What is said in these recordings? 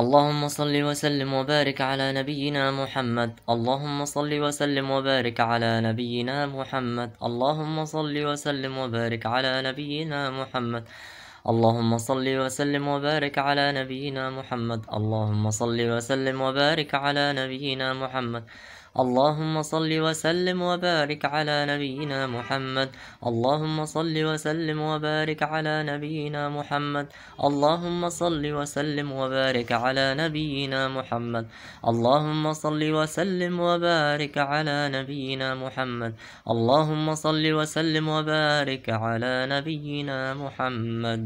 اللهم صل وسلم وبارك على نبينا محمد اللهم صل وسلم وبارك على نبينا محمد اللهم صل وسلم وبارك على نبينا محمد اللهم صل وسلم وبارك على نبينا محمد اللهم صل وسلم وبارك على نبينا محمد اللهم صل وسلم وبارك على نبينا محمد اللهم صل وسلم وبارك على نبينا محمد اللهم صل وسلم وبارك على نبينا محمد اللهم صل وسلم وبارك على نبينا محمد اللهم صل وسلم وبارك على نبينا محمد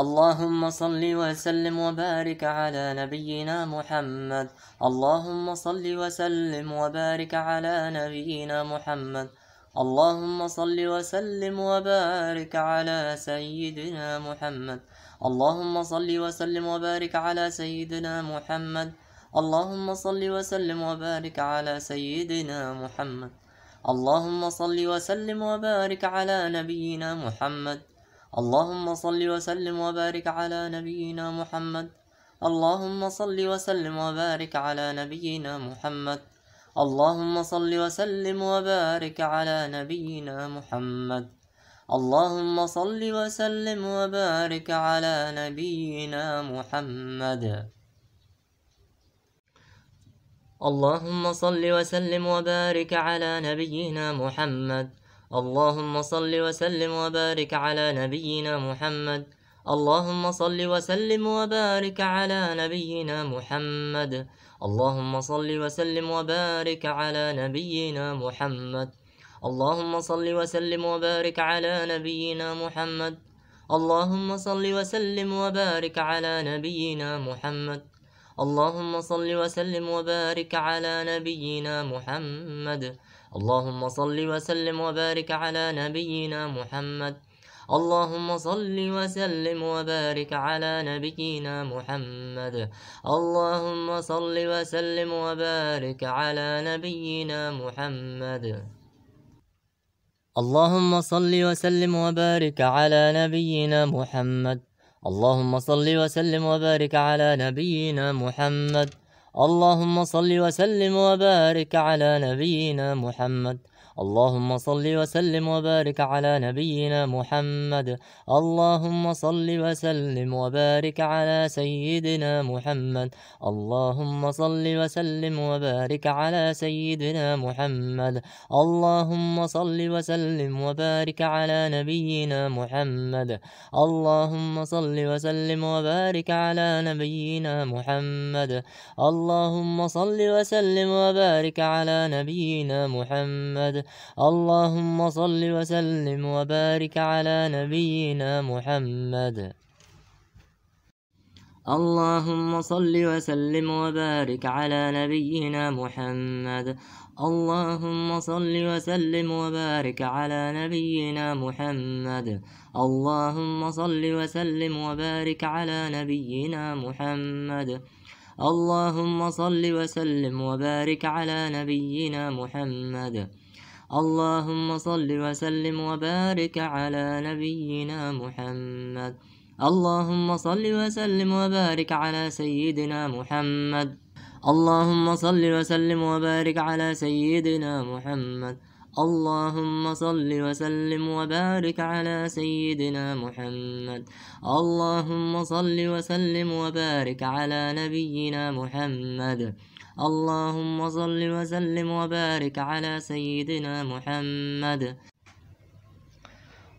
اللهم صل وسلم وبارك على نبينا محمد اللهم صل وسلم وبارك على نبينا محمد اللهم صل وسلم وبارك على سيدنا محمد اللهم صل وسلم وبارك على سيدنا محمد اللهم صل وسلم وبارك على سيدنا محمد اللهم صل وسلم وبارك على نبينا محمد اللهم صل وسلم وبارك على نبينا محمد اللهم صل وسلم وبارك على نبينا محمد اللهم صل وسلم وبارك على نبينا محمد اللهم صل وسلم وبارك على نبينا محمد اللهم صل وسلم وبارك على نبينا محمد اللهم صل وسلم وبارك على نبينا محمد اللهم صل وسلم وبارك على نبينا محمد اللهم صل وسلم وبارك على نبينا محمد اللهم صل وسلم وبارك على نبينا محمد اللهم صل وسلم وبارك على نبينا محمد اللهم صل وسلم وبارك على نبينا محمد اللهم صل وسلم وبارك على نبينا محمد اللهم صل وسلم وبارك على نبينا محمد اللهم صل وسلم وبارك على نبينا محمد اللهم صل وسلم وبارك على نبينا محمد اللهم صل وسلم وبارك على نبينا محمد اللهم صل وسلم وبارك على نبينا محمد اللهم صل وسلم وبارك على نبينا محمد اللهم صل وسلم وبارك على سيدنا محمد اللهم صل وسلم وبارك على سيدنا محمد اللهم صل وسلم وبارك على نبينا محمد اللهم صل وسلم وبارك على نبينا محمد اللهم صل وسلم وبارك على نبينا محمد اللهم صل وسلم وبارك على نبينا محمد اللهم صل وسلم وبارك على نبينا محمد اللهم صل وسلم وبارك على نبينا محمد اللهم صل وسلم وبارك على نبينا محمد اللهم صل وسلم وبارك على نبينا محمد اللهم صل وسلم وبارك على نبينا محمد اللهم صل وسلم وبارك على سيدنا محمد اللهم صل وسلم وبارك على سيدنا محمد اللهم صل وسلم وبارك على سيدنا محمد اللهم صل وسلم وبارك على نبينا محمد اللهم صل وسلم وبارك على سيدنا محمد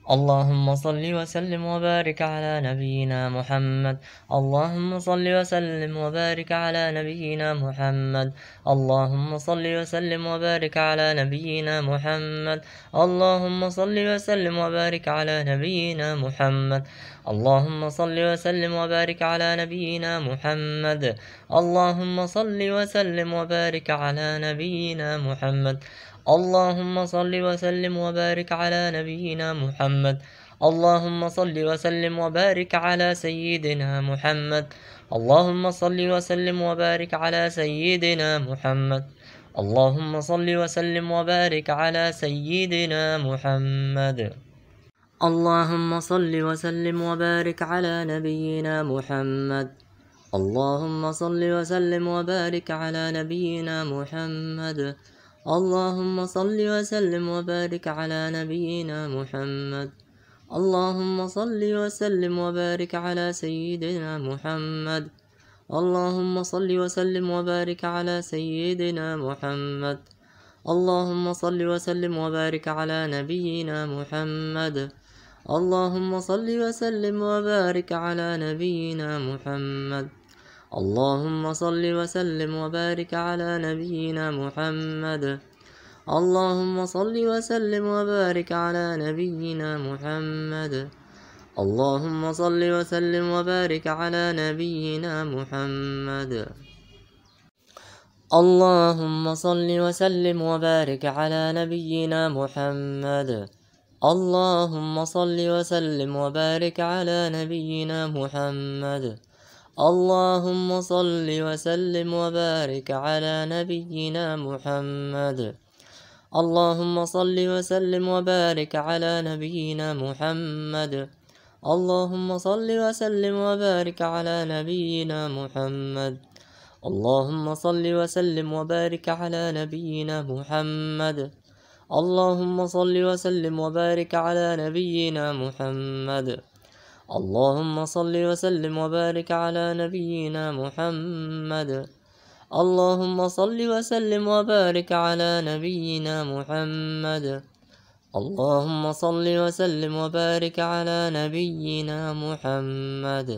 اللهم صل وسلم وبارك على نبينا محمد اللهم صل وسلم وبارك على نبينا محمد اللهم صل وسلم وبارك على نبينا محمد اللهم صل وسلم وبارك على نبينا محمد اللهم صل وسلم وبارك على نبينا محمد اللهم صل وسلم وبارك على نبينا محمد اللهم صل وسلم وبارك على نبينا محمد اللهم صل وسلم وبارك على سيدنا محمد اللهم صل وسلم وبارك على سيدنا محمد اللهم صل وسلم وبارك على سيدنا محمد اللهم صل وسلم وبارك على نبينا محمد اللهم صل وسلم وبارك على نبينا محمد اللهم صل وسلم وبارك على نبينا محمد اللهم صل وسلم وبارك على سيدنا محمد اللهم صل وسلم وبارك على سيدنا محمد اللهم صل وسلم وبارك على نبينا محمد اللهم صل وسلم وبارك على نبينا محمد اللهم صل وسلم وبارك على نبينا محمد اللهم صل وسلم وبارك على نبينا محمد اللهم صل وسلم وبارك على نبينا محمد اللهم صل وسلم وبارك على نبينا محمد اللهم صل وسلم وبارك على نبينا محمد اللهم صل وسلم وبارك على نبينا محمد اللهم صل وسلم وبارك على نبينا محمد اللهم صل وسلم وبارك على نبينا محمد اللهم صل وسلم وبارك على نبينا محمد اللهم صل وسلم وبارك على نبينا محمد اللهم صل وسلم وبارك على نبينا محمد اللهم صل وسلم وبارك على نبينا محمد اللهم صل وسلم وبارك على نبينا محمد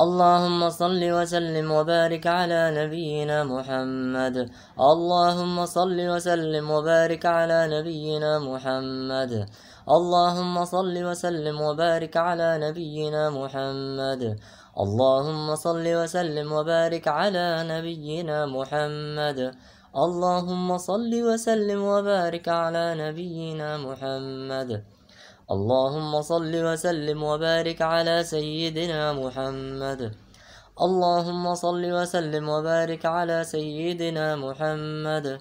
اللهم صل وسلم وبارك على نبينا محمد اللهم صل وسلم وبارك على نبينا محمد اللهم صل وسلم وبارك على نبينا محمد اللهم صل وسلم وبارك على نبينا محمد اللهم صل وسلم وبارك على نبينا محمد اللهم صل وسلم وبارك على سيدنا محمد اللهم صل وسلم وبارك على سيدنا محمد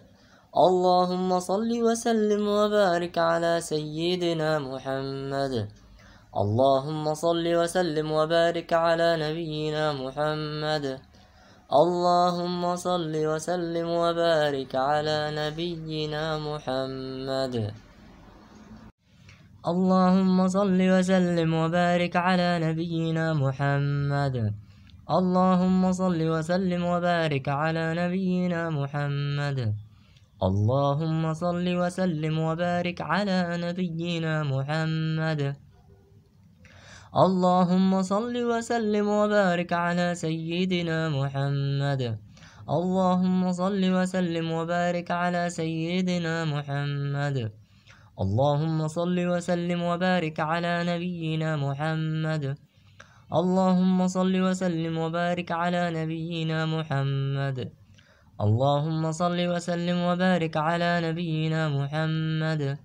اللهم صل وسلم وبارك على سيدنا محمد اللهم صل وسلم وبارك على نبينا محمد اللهم صل وسلم وبارك على نبينا محمد اللهم صل وسلم وبارك على نبينا محمد اللهم صل وسلم وبارك على نبينا محمد اللهم صل وسلم وبارك على نبينا محمد اللهم صل وسلم وبارك على سيدنا محمد اللهم صل وسلم وبارك على سيدنا محمد اللهم صل وسلم وبارك على نبينا محمد اللهم صل وسلم وبارك على نبينا محمد اللهم صل وسلم وبارك على نبينا محمد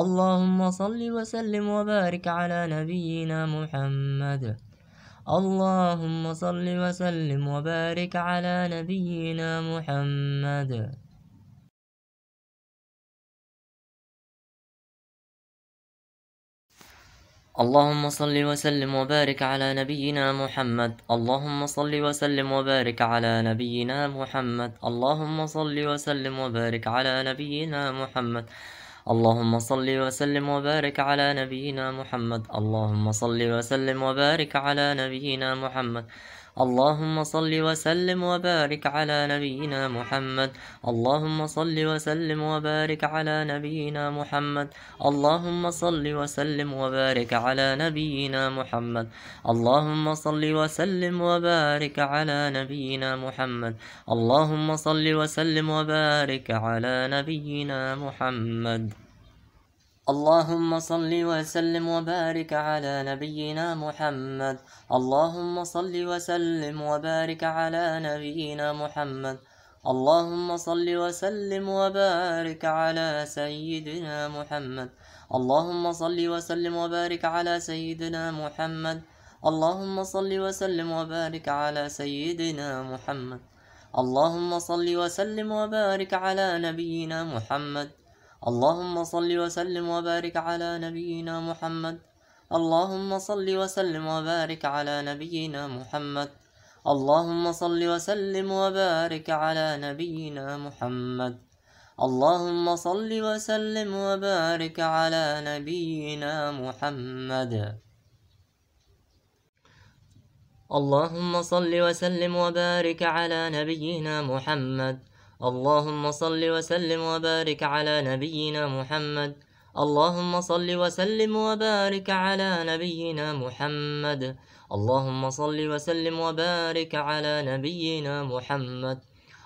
اللهم صل وسلم وبارك على نبينا محمد اللهم صل وسلم وبارك على نبينا محمد اللهم صل وسلم وبارك على نبينا محمد اللهم صل وسلم وبارك على نبينا محمد اللهم صل وسلم وبارك على نبينا محمد اللهم صل وسلم وبارك على نبينا محمد اللهم صل وسلم وبارك على نبينا محمد اللهم صل وسلم وبارك على نبينا محمد اللهم صل وسلم وبارك على نبينا محمد اللهم صل وسلم وبارك على نبينا محمد اللهم صل وسلم وبارك على نبينا محمد اللهم صل وسلم وبارك على نبينا محمد اللهم صل وسلم وبارك على نبينا محمد اللهم صل وسلم وبارك على نبينا محمد اللهم صل وسلم وبارك على سيدنا محمد اللهم صل وسلم وبارك على سيدنا محمد اللهم صل وسلم وبارك على سيدنا محمد اللهم صل وسلم وبارك على نبينا محمد اللهم صل وسلم وبارك على نبينا محمد اللهم صل وسلم وبارك على نبينا محمد اللهم صل وسلم وبارك على نبينا محمد اللهم صل وسلم وبارك على نبينا محمد اللهم صل وسلم وبارك على نبينا محمد اللهم صل وسلم وبارك على نبينا محمد اللهم صل وسلم وبارك على نبينا محمد اللهم صل وسلم وبارك على نبينا محمد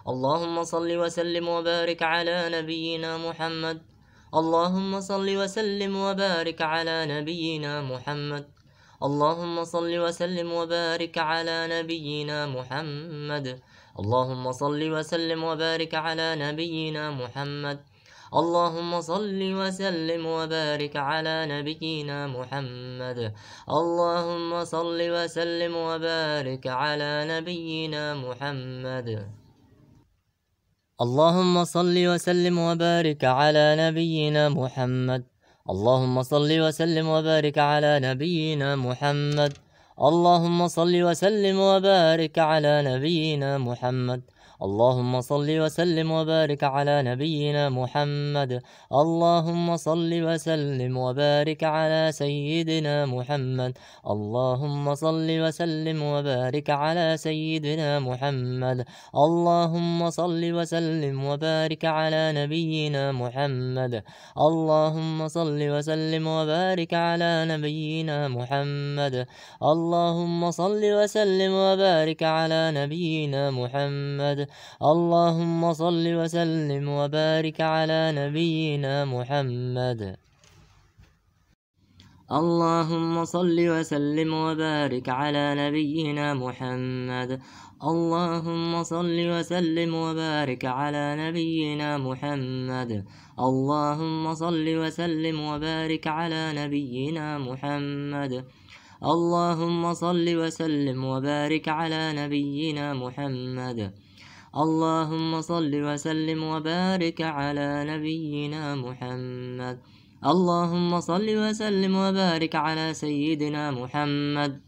اللهم صل وسلم وبارك على نبينا محمد اللهم صل وسلم وبارك على نبينا محمد اللهم صل وسلم وبارك على نبينا محمد اللهم صل وسلم وبارك على نبينا محمد اللهم صل وسلم وبارك على نبينا محمد اللهم صل وسلم وبارك على نبينا محمد اللهم صل وسلم وبارك على نبينا محمد اللهم صل وسلم وبارك على نبينا محمد اللهم صل وسلم وبارك على نبينا محمد اللهم صل وسلم وبارك على نبينا محمد اللهم صل وسلم وبارك على سيدنا محمد اللهم صل وسلم وبارك على سيدنا محمد اللهم صل وسلم وبارك على نبينا محمد اللهم صل وسلم وبارك على نبينا محمد اللهم صل وسلم وبارك على نبينا محمد اللهم صل وسلم وبارك على نبينا محمد اللهم صل وسلم وبارك على نبينا محمد اللهم صل وسلم وبارك على نبينا محمد اللهم صل وسلم وبارك على نبينا محمد اللهم صل وسلم وبارك على نبينا محمد اللهم صل وسلم وبارك على نبينا محمد اللهم صل وسلم وبارك على سيدنا محمد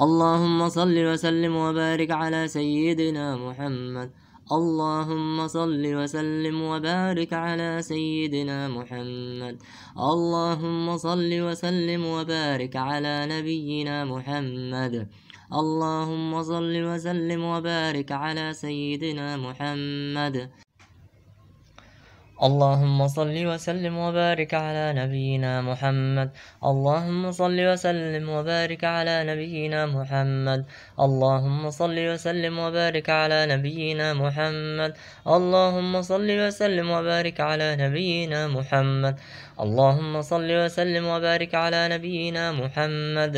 اللهم صل وسلم وبارك على سيدنا محمد اللهم صل وسلم وبارك على سيدنا محمد اللهم صل وسلم وبارك على نبينا محمد اللهم صل وسلم وبارك على سيدنا محمد اللهم صل وسلم وبارك على نبينا محمد اللهم صل وسلم وبارك على نبينا محمد اللهم صل وسلم وبارك على نبينا محمد اللهم صل وسلم وبارك على نبينا محمد اللهم صل وسلم وبارك على نبينا محمد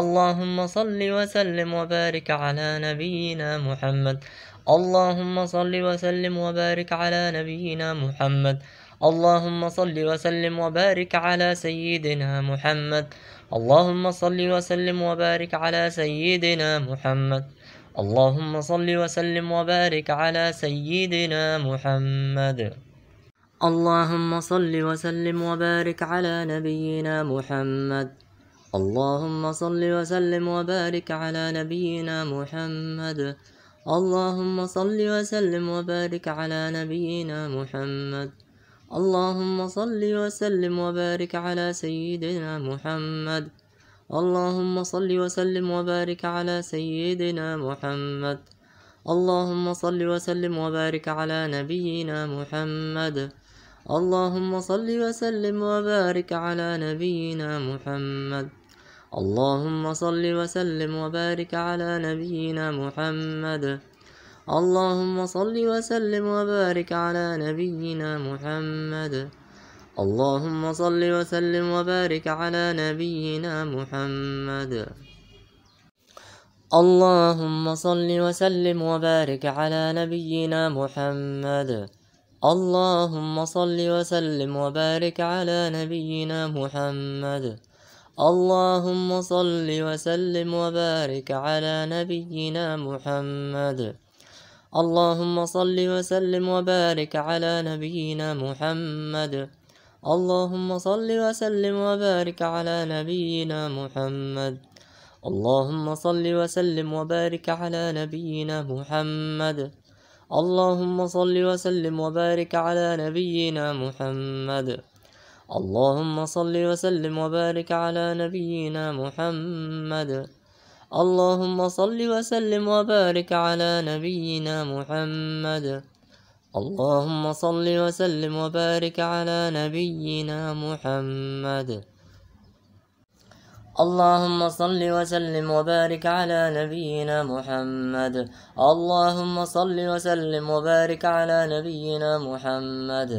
اللهم صل وسلم وبارك على نبينا محمد اللهم صل وسلم وبارك على نبينا محمد اللهم صل وسلم وبارك على سيدنا محمد اللهم صل وسلم وبارك على سيدنا محمد اللهم صل وسلم وبارك على سيدنا محمد اللهم صل وسلم وبارك على نبينا محمد اللهم صل وسلم وبارك على نبينا محمد اللهم صل وسلم وبارك على نبينا محمد اللهم صل وسلم وبارك على سيدنا محمد اللهم صل وسلم وبارك على سيدنا محمد اللهم صل وسلم وبارك على نبينا محمد اللهم صل وسلم وبارك على نبينا محمد اللهم صل وسلم وبارك على نبينا محمد اللهم صل وسلم وبارك على نبينا محمد اللهم صل وسلم وبارك على نبينا محمد اللهم صل وسلم وبارك على نبينا محمد اللهم صل وسلم وبارك على نبينا محمد اللهم صل وسلم وبارك على نبينا محمد اللهم صل وسلم وبارك على نبينا محمد اللهم صل وسلم وبارك على نبينا محمد اللهم صل وسلم وبارك على نبينا محمد اللهم صل وسلم وبارك على نبينا محمد اللهم صل وسلم وبارك على نبينا محمد اللهم صل وسلم وبارك على نبينا محمد اللهم صل وسلم وبارك على نبينا محمد اللهم صل وسلم وبارك على نبينا محمد اللهم صل وسلم وبارك على نبينا محمد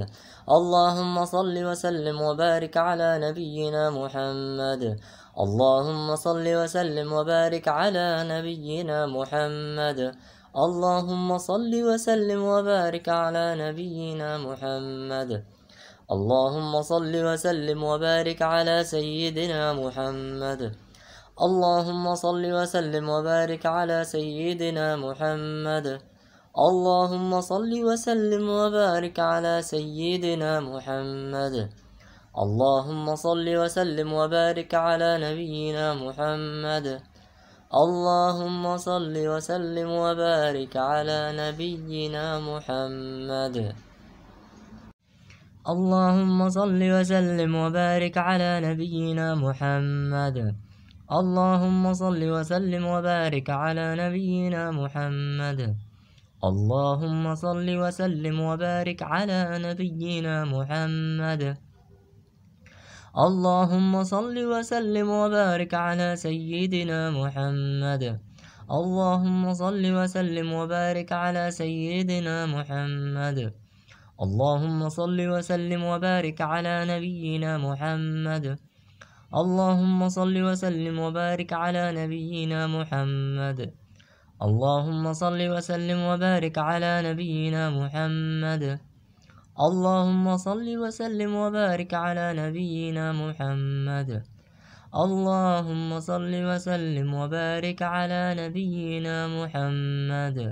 اللهم صل وسلم وبارك على نبينا محمد اللهم صل وسلم وبارك على نبينا محمد اللهم صل وسلم وبارك على نبينا محمد اللهم صل وسلم وبارك على سيدنا محمد اللهم صل وسلم وبارك على سيدنا محمد اللهم صل وسلم وبارك على سيدنا محمد اللهم صل وسلم وبارك على نبينا محمد اللهم صل وسلم وبارك على نبينا محمد اللهم صل وسلم وبارك على نبينا محمد اللهم صل وسلم وبارك على نبينا محمد اللهم صل وسلم وبارك على نبينا محمد اللهم صل وسلم وبارك على سيدنا محمد اللهم صل وسلم وبارك على سيدنا محمد اللهم صل وسلم وبارك على نبينا محمد اللهم صل وسلم وبارك على نبينا محمد اللهم صل وسلم وبارك على نبينا محمد اللهم صل وسلم وبارك على نبينا محمد اللهم صل وسلم وبارك على نبينا محمد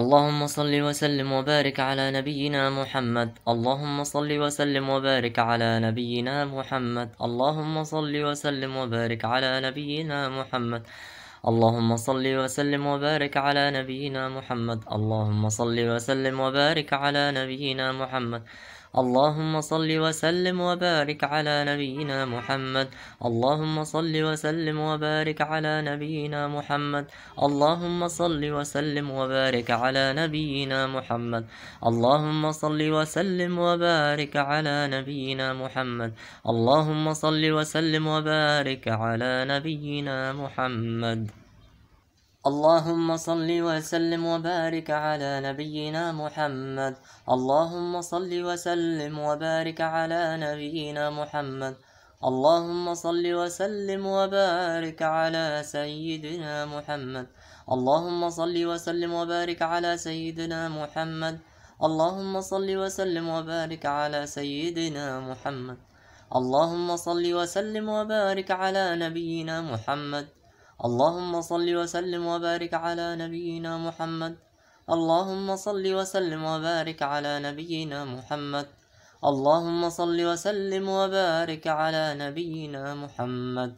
اللهم صل وسلم وبارك على نبينا محمد اللهم صل وسلم وبارك على نبينا محمد اللهم صل وسلم وبارك على نبينا محمد اللهم صل وسلم وبارك على نبينا محمد اللهم صل وسلم وبارك على نبينا محمد اللهم صل وسلم وبارك على نبينا محمد اللهم صل وسلم وبارك على نبينا محمد اللهم صل وسلم وبارك على نبينا محمد اللهم صل وسلم وبارك على نبينا محمد اللهم صل وسلم وبارك على نبينا محمد اللهم صل وسلم وبارك على نبينا محمد اللهم صل وسلم وبارك على نبينا محمد اللهم صل وسلم وبارك على سيدنا محمد اللهم صل وسلم وبارك على سيدنا محمد اللهم صل وسلم وبارك على سيدنا محمد اللهم صل وسلم وبارك على نبينا محمد اللهم صل وسلم وبارك على نبينا محمد اللهم صل وسلم وبارك على نبينا محمد اللهم صل وسلم وبارك على نبينا محمد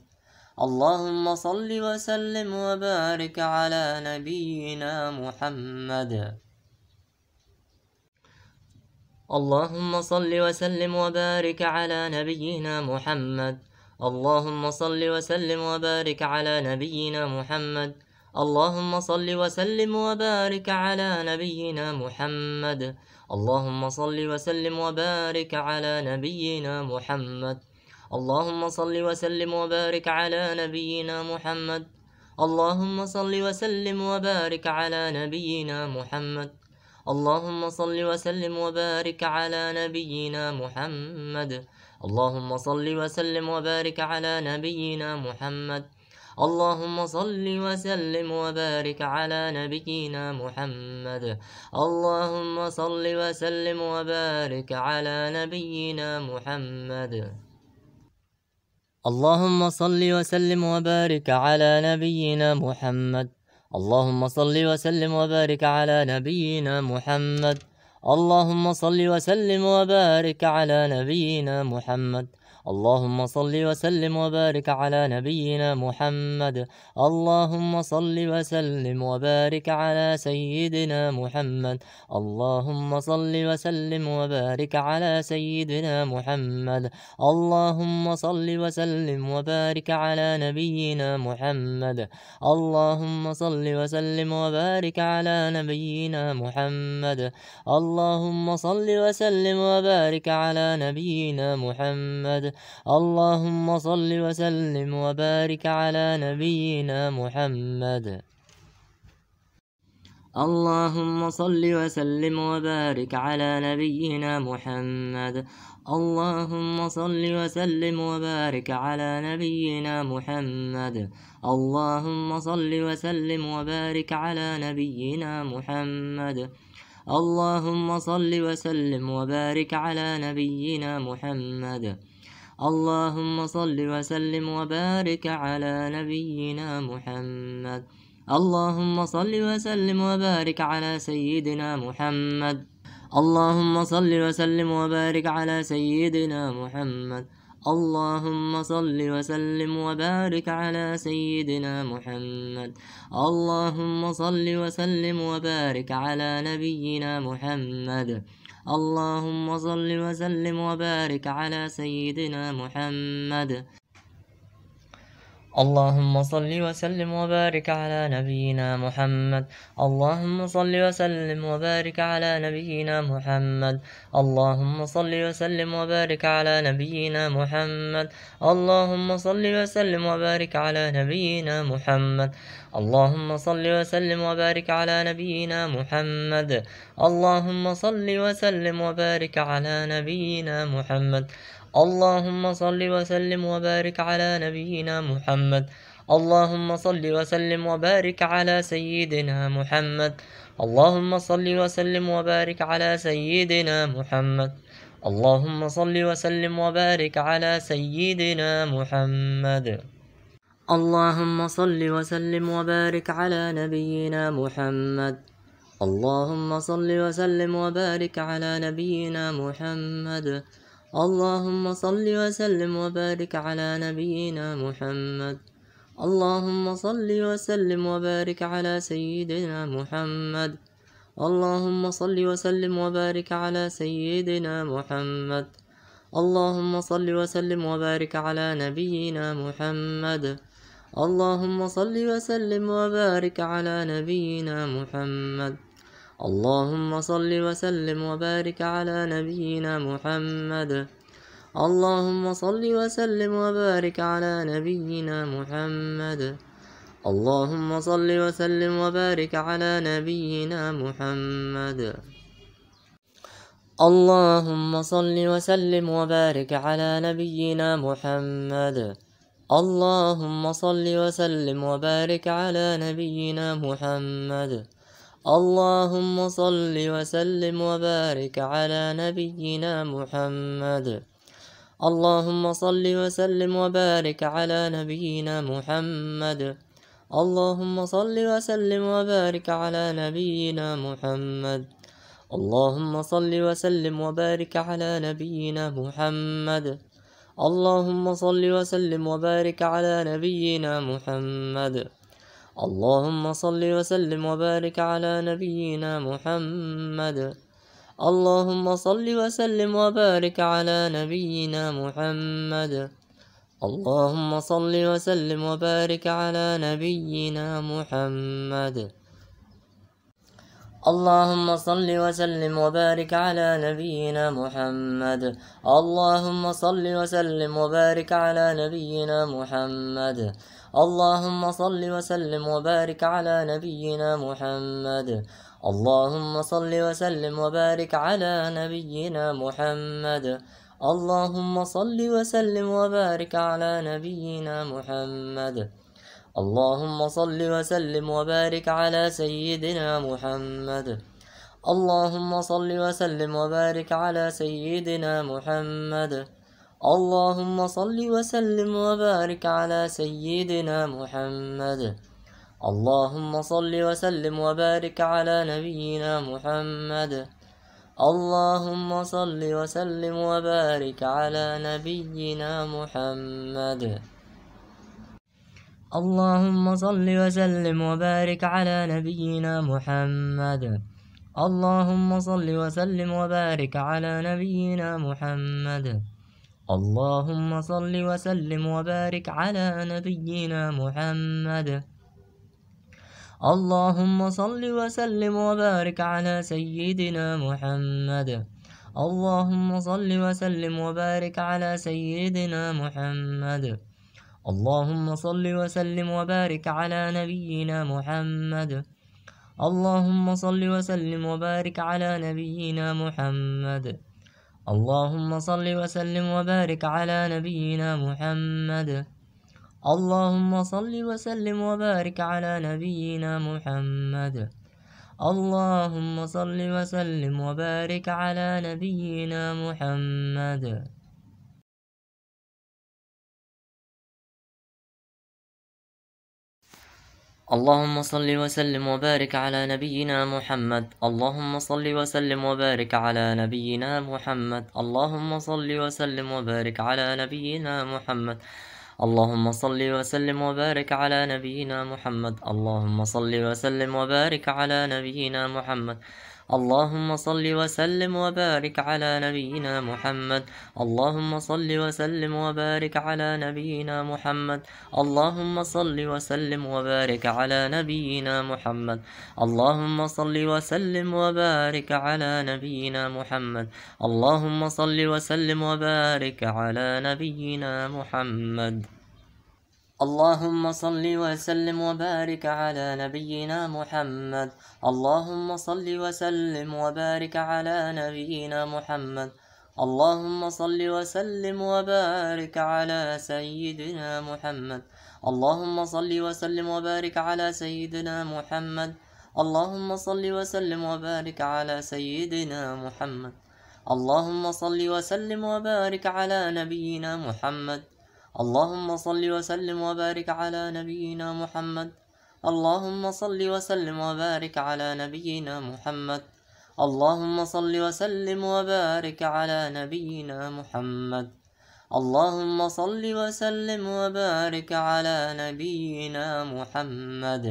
اللهم صل وسلم وبارك على نبينا محمد اللهم صل وسلم وبارك على نبينا محمد اللهم صل وسلم وبارك على نبينا محمد اللهم صل وسلم وبارك على نبينا محمد اللهم صل وسلم وبارك على نبينا محمد اللهم صل وسلم وبارك على نبينا محمد اللهم صل وسلم وبارك على نبينا محمد اللهم صل وسلم وبارك على نبينا محمد اللهم صل وسلم وبارك على نبينا محمد اللهم صل وسلم وبارك على نبينا محمد اللهم صل وسلم وبارك على نبينا محمد اللهم صل وسلم وبارك على نبينا محمد اللهم صل وسلم وبارك على نبينا محمد اللهم صل وسلم وبارك على نبينا محمد اللهم صل وسلم وبارك على نبينا محمد اللهم صل وسلم وبارك على سيدنا محمد اللهم صل وسلم وبارك على سيدنا محمد اللهم صل وسلم وبارك على نبينا محمد اللهم صل وسلم وبارك على نبينا محمد اللهم صل وسلم وبارك على نبينا محمد اللهم صل وسلم وبارك على نبينا محمد اللهم صل وسلم وبارك على نبينا محمد اللهم صل وسلم وبارك على نبينا محمد اللهم صل وسلم وبارك على نبينا محمد اللهم صل وسلم وبارك على نبينا محمد اللهم صل وسلم وبارك على نبينا محمد اللهم صل وسلم وبارك على سيدنا محمد اللهم صل وسلم وبارك على سيدنا محمد اللهم صل وسلم وبارك على سيدنا محمد اللهم صل وسلم وبارك على نبينا محمد اللهم صل وسلم وبارك على سيدنا محمد اللهم صل وسلم وبارك على نبينا محمد اللهم صل وسلم وبارك على نبينا محمد اللهم صل وسلم وبارك على نبينا محمد اللهم صل وسلم وبارك على نبينا محمد اللهم صل وسلم وبارك على نبينا محمد اللهم صل وسلم وبارك على نبينا محمد اللهم صل وسلم وبارك على نبينا محمد اللهم صل وسلم وبارك على سيدنا محمد اللهم صل وسلم وبارك على سيدنا محمد اللهم صل وسلم وبارك على سيدنا محمد اللهم صل وسلم وبارك على نبينا محمد اللهم صل وسلم وبارك على نبينا محمد اللهم صل وسلم وبارك على نبينا محمد اللهم صل وسلم وبارك على سيدنا محمد اللهم صل وسلم وبارك على سيدنا محمد اللهم صل وسلم وبارك على نبينا محمد اللهم صل وسلم وبارك على نبينا محمد اللهم صل وسلم وبارك على نبينا محمد اللهم صل وسلم وبارك على نبينا محمد اللهم صل وسلم وبارك على نبينا محمد اللهم صل وسلم وبارك على نبينا محمد اللهم صل وسلم وبارك على نبينا محمد اللهم صل وسلم وبارك على نبينا محمد اللهم صل وسلم وبارك على نبينا محمد اللهم صل وسلم وبارك على نبينا محمد اللهم صل وسلم وبارك على نبينا محمد اللهم صل وسلم وبارك على نبينا محمد اللهم صل وسلم وبارك على نبينا محمد اللهم صل وسلم وبارك على نبينا محمد اللهم صل وسلم وبارك على نبينا محمد اللهم صل وسلم وبارك على نبينا محمد اللهم صل وسلم وبارك على نبينا محمد اللهم صل وسلم وبارك على نبينا محمد اللهم صل وسلم وبارك على نبينا محمد اللهم صل وسلم وبارك على نبينا محمد اللهم صل وسلم وبارك على سيدنا محمد اللهم صل وسلم وبارك على سيدنا محمد اللهم صل وسلم وبارك على سيدنا محمد اللهم صل وسلم وبارك على نبينا محمد اللهم صل وسلم وبارك على نبينا محمد اللهم صل وسلم وبارك على نبينا محمد اللهم صل وسلم وبارك على نبينا محمد اللهم صل وسلم وبارك على نبينا محمد اللهم صل وسلم وبارك على سيدنا محمد اللهم صل وسلم وبارك على سيدنا محمد اللهم صل وسلم وبارك على نبينا محمد اللهم صل وسلم وبارك على نبينا محمد اللهم صل وسلم وبارك على نبينا محمد اللهم صل وسلم وبارك على نبينا محمد اللهم صل وسلم وبارك على نبينا محمد اللهم صل وسلم وبارك على نبينا محمد اللهم صل وسلم وبارك على نبينا محمد اللهم صل وسلم وبارك على نبينا محمد اللهم صل وسلم وبارك على نبينا محمد اللهم صل وسلم وبارك على نبينا محمد اللهم صل وسلم وبارك على نبينا محمد اللهم صل وسلم وبارك على نبينا محمد اللهم صل وسلم وبارك على نبينا محمد اللهم صل وسلم وبارك على نبينا محمد اللهم صل وسلم وبارك على نبينا محمد اللهم صل وسلم وبارك على نبينا محمد اللهم صل وسلم وبارك على نبينا محمد اللهم صل وسلم وبارك على سيدنا محمد اللهم صل وسلم وبارك على سيدنا محمد اللهم صل وسلم وبارك على سيدنا محمد اللهم صل وسلم وبارك على نبينا محمد اللهم صل وسلم وبارك على نبينا محمد اللهم صل وسلم وبارك على نبينا محمد اللهم صل وسلم وبارك على نبينا محمد اللهم صل وسلم وبارك على نبينا محمد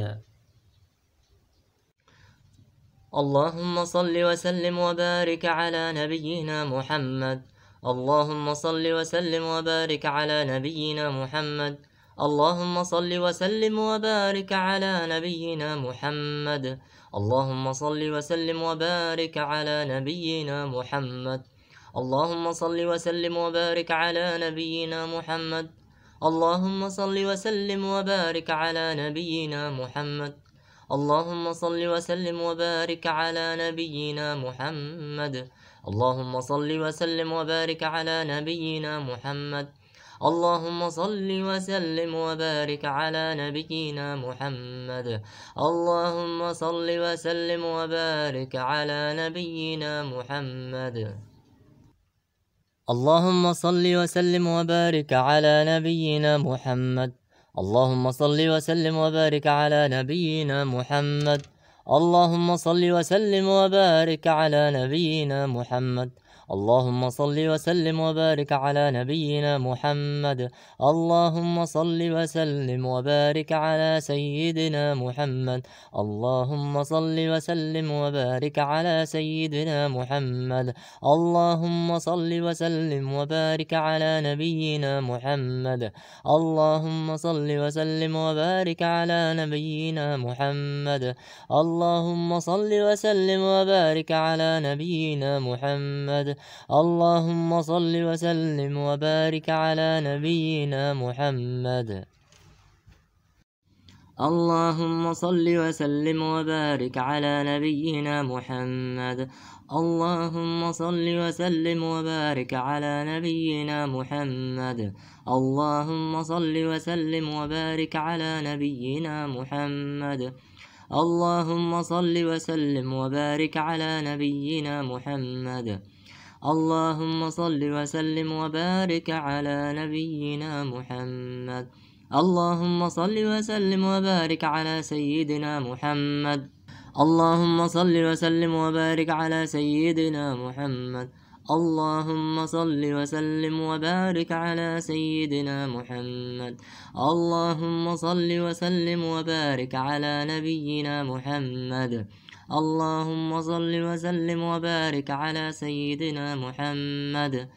اللهم صل وسلم وبارك على نبينا محمد اللهم صل وسلم وبارك على نبينا محمد اللهم صل وسلم وبارك على نبينا محمد اللهم صل وسلم وبارك على نبينا محمد اللهم صل وسلم وبارك على نبينا محمد اللهم صل وسلم وبارك على نبينا محمد اللهم صل وسلم وبارك على نبينا محمد اللهم صل وسلم وبارك على نبينا محمد اللهم صل وسلم وبارك على نبينا محمد اللهم صل وسلم وبارك على نبينا محمد اللهم صل وسلم وبارك على نبينا محمد اللهم صل وسلم وبارك على نبينا محمد اللهم صل وسلم وبارك على نبينا محمد اللهم صل وسلم وبارك على نبينا محمد اللهم صل وسلم وبارك على سيدنا محمد اللهم صل وسلم وبارك على سيدنا محمد اللهم صل وسلم وبارك على نبينا محمد اللهم صل وسلم وبارك على نبينا محمد اللهم صل وسلم وبارك على نبينا محمد اللهم صل وسلم وبارك على نبينا محمد اللهم صل وسلم وبارك على نبينا محمد اللهم صل وسلم وبارك على نبينا محمد اللهم صل وسلم وبارك على نبينا محمد اللهم صل وسلم وبارك على نبينا محمد اللهم صل وسلم وبارك على نبينا محمد اللهم صل وسلم وبارك على سيدنا محمد اللهم صل وسلم وبارك على سيدنا محمد اللهم صل وسلم وبارك على سيدنا محمد اللهم صل وسلم وبارك على نبينا محمد اللهم صل وسلم وبارك على سيدنا محمد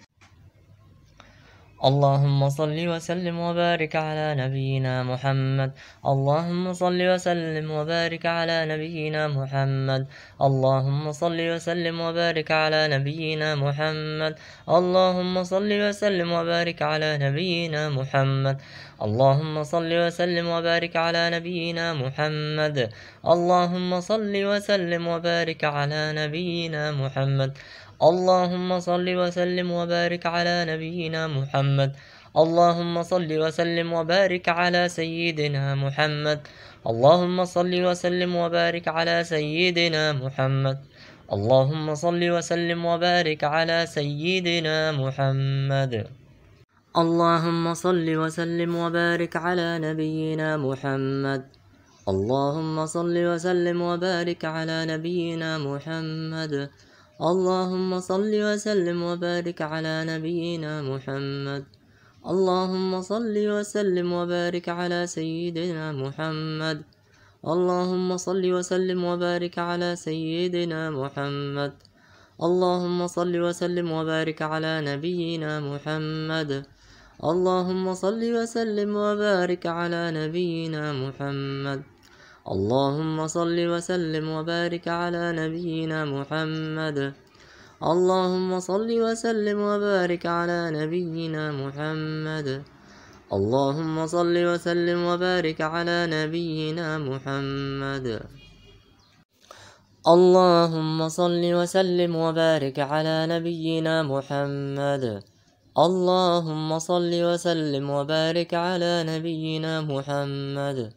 اللهم صل وسلم وبارك على نبينا محمد اللهم صل وسلم وبارك على نبينا محمد اللهم صل وسلم وبارك على نبينا محمد اللهم صل وسلم وبارك على نبينا محمد اللهم صل وسلم وبارك على نبينا محمد اللهم صل وسلم وبارك على نبينا محمد اللهم صل وسلم وبارك على نبينا محمد اللهم صل وسلم وبارك على سيدنا محمد اللهم صل وسلم وبارك على سيدنا محمد اللهم صل وسلم وبارك على سيدنا محمد اللهم صل وسلم وبارك على نبينا محمد اللهم صل وسلم وبارك على نبينا محمد اللهم صل وسلم وبارك على نبينا محمد اللهم صل وسلم وبارك على سيدنا محمد اللهم صل وسلم وبارك على سيدنا محمد اللهم صل وسلم وبارك على نبينا محمد اللهم صل وسلم وبارك على نبينا محمد اللهم صل وسلم وبارك على نبينا محمد اللهم صل وسلم وبارك على نبينا محمد اللهم صل وسلم وبارك على نبينا محمد اللهم صل وسلم وبارك على نبينا محمد اللهم صل وسلم وبارك على نبينا محمد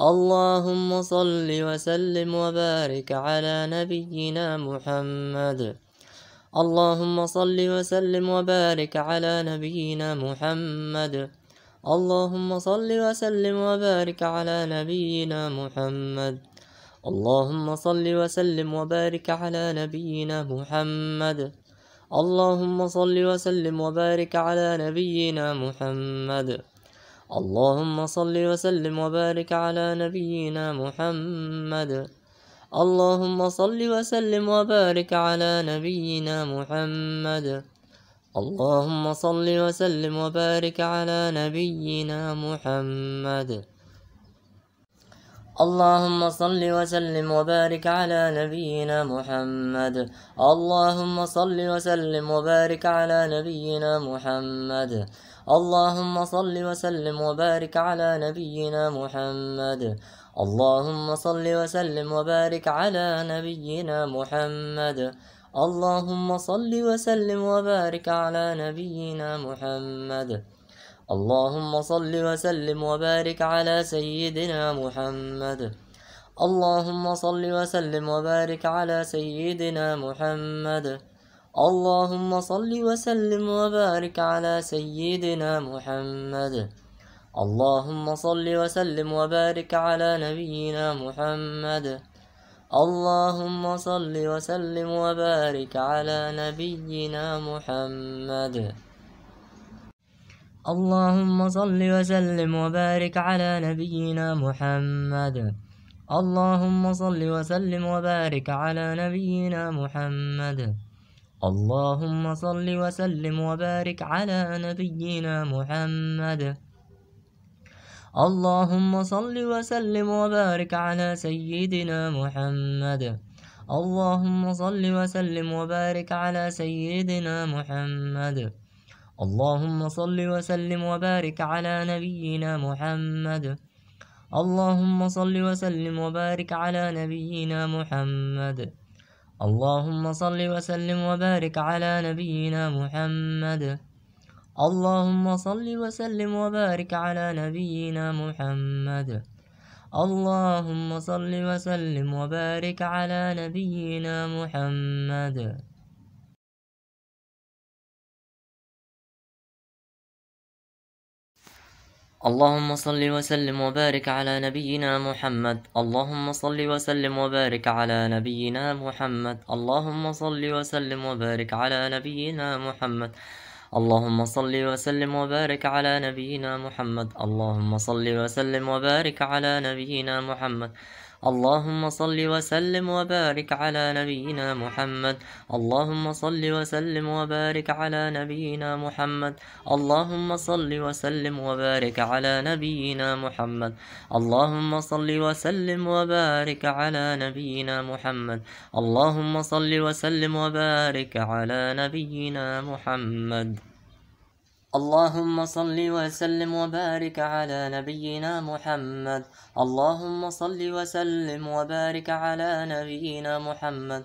اللهم صل وسلم وبارك على نبينا محمد اللهم صل وسلم وبارك على نبينا محمد اللهم صل وسلم وبارك على نبينا محمد اللهم صل وسلم وبارك على نبينا محمد اللهم صل وسلم وبارك على نبينا محمد اللهم صل وسلم وبارك على نبينا محمد اللهم صل وسلم وبارك على نبينا محمد اللهم صل وسلم وبارك على نبينا محمد اللهم صل وسلم وبارك على نبينا محمد اللهم صل وسلم وبارك على نبينا محمد اللهم صل وسلم وبارك على نبينا محمد اللهم صل وسلم وبارك على نبينا محمد اللهم صل وسلم وبارك على نبينا محمد اللهم صل وسلم وبارك على سيدنا محمد اللهم صل وسلم وبارك على سيدنا محمد اللهم صل وسلم وبارك على سيدنا محمد اللهم صل وسلم وبارك على نبينا محمد اللهم صل وسلم وبارك على نبينا محمد اللهم صل وسلم وبارك على نبينا محمد اللهم صل وسلم وبارك على نبينا محمد اللهم صل وسلم وبارك على نبينا محمد اللهم صل وسلم وبارك على سيدنا محمد اللهم صل وسلم وبارك على سيدنا محمد اللهم صل وسلم وبارك على نبينا محمد اللهم صل وسلم وبارك على نبينا محمد اللهم صل وسلم وبارك على نبينا محمد اللهم صل وسلم وبارك على نبينا محمد اللهم صل وسلم وبارك على نبينا محمد اللهم صل وسلم وبارك على نبينا محمد اللهم صل وسلم وبارك على نبينا محمد اللهم صل وسلم وبارك على نبينا محمد اللهم صل وسلم وبارك على نبينا محمد اللهم صل وسلم وبارك على نبينا محمد اللهم صل وسلم وبارك على نبينا محمد اللهم صل وسلم وبارك على نبينا محمد اللهم صل وسلم وبارك على نبينا محمد اللهم صل وسلم وبارك على نبينا محمد اللهم صل وسلم وبارك على نبينا محمد اللهم صل وسلم وبارك على نبينا محمد اللهم صل وسلم وبارك على نبينا محمد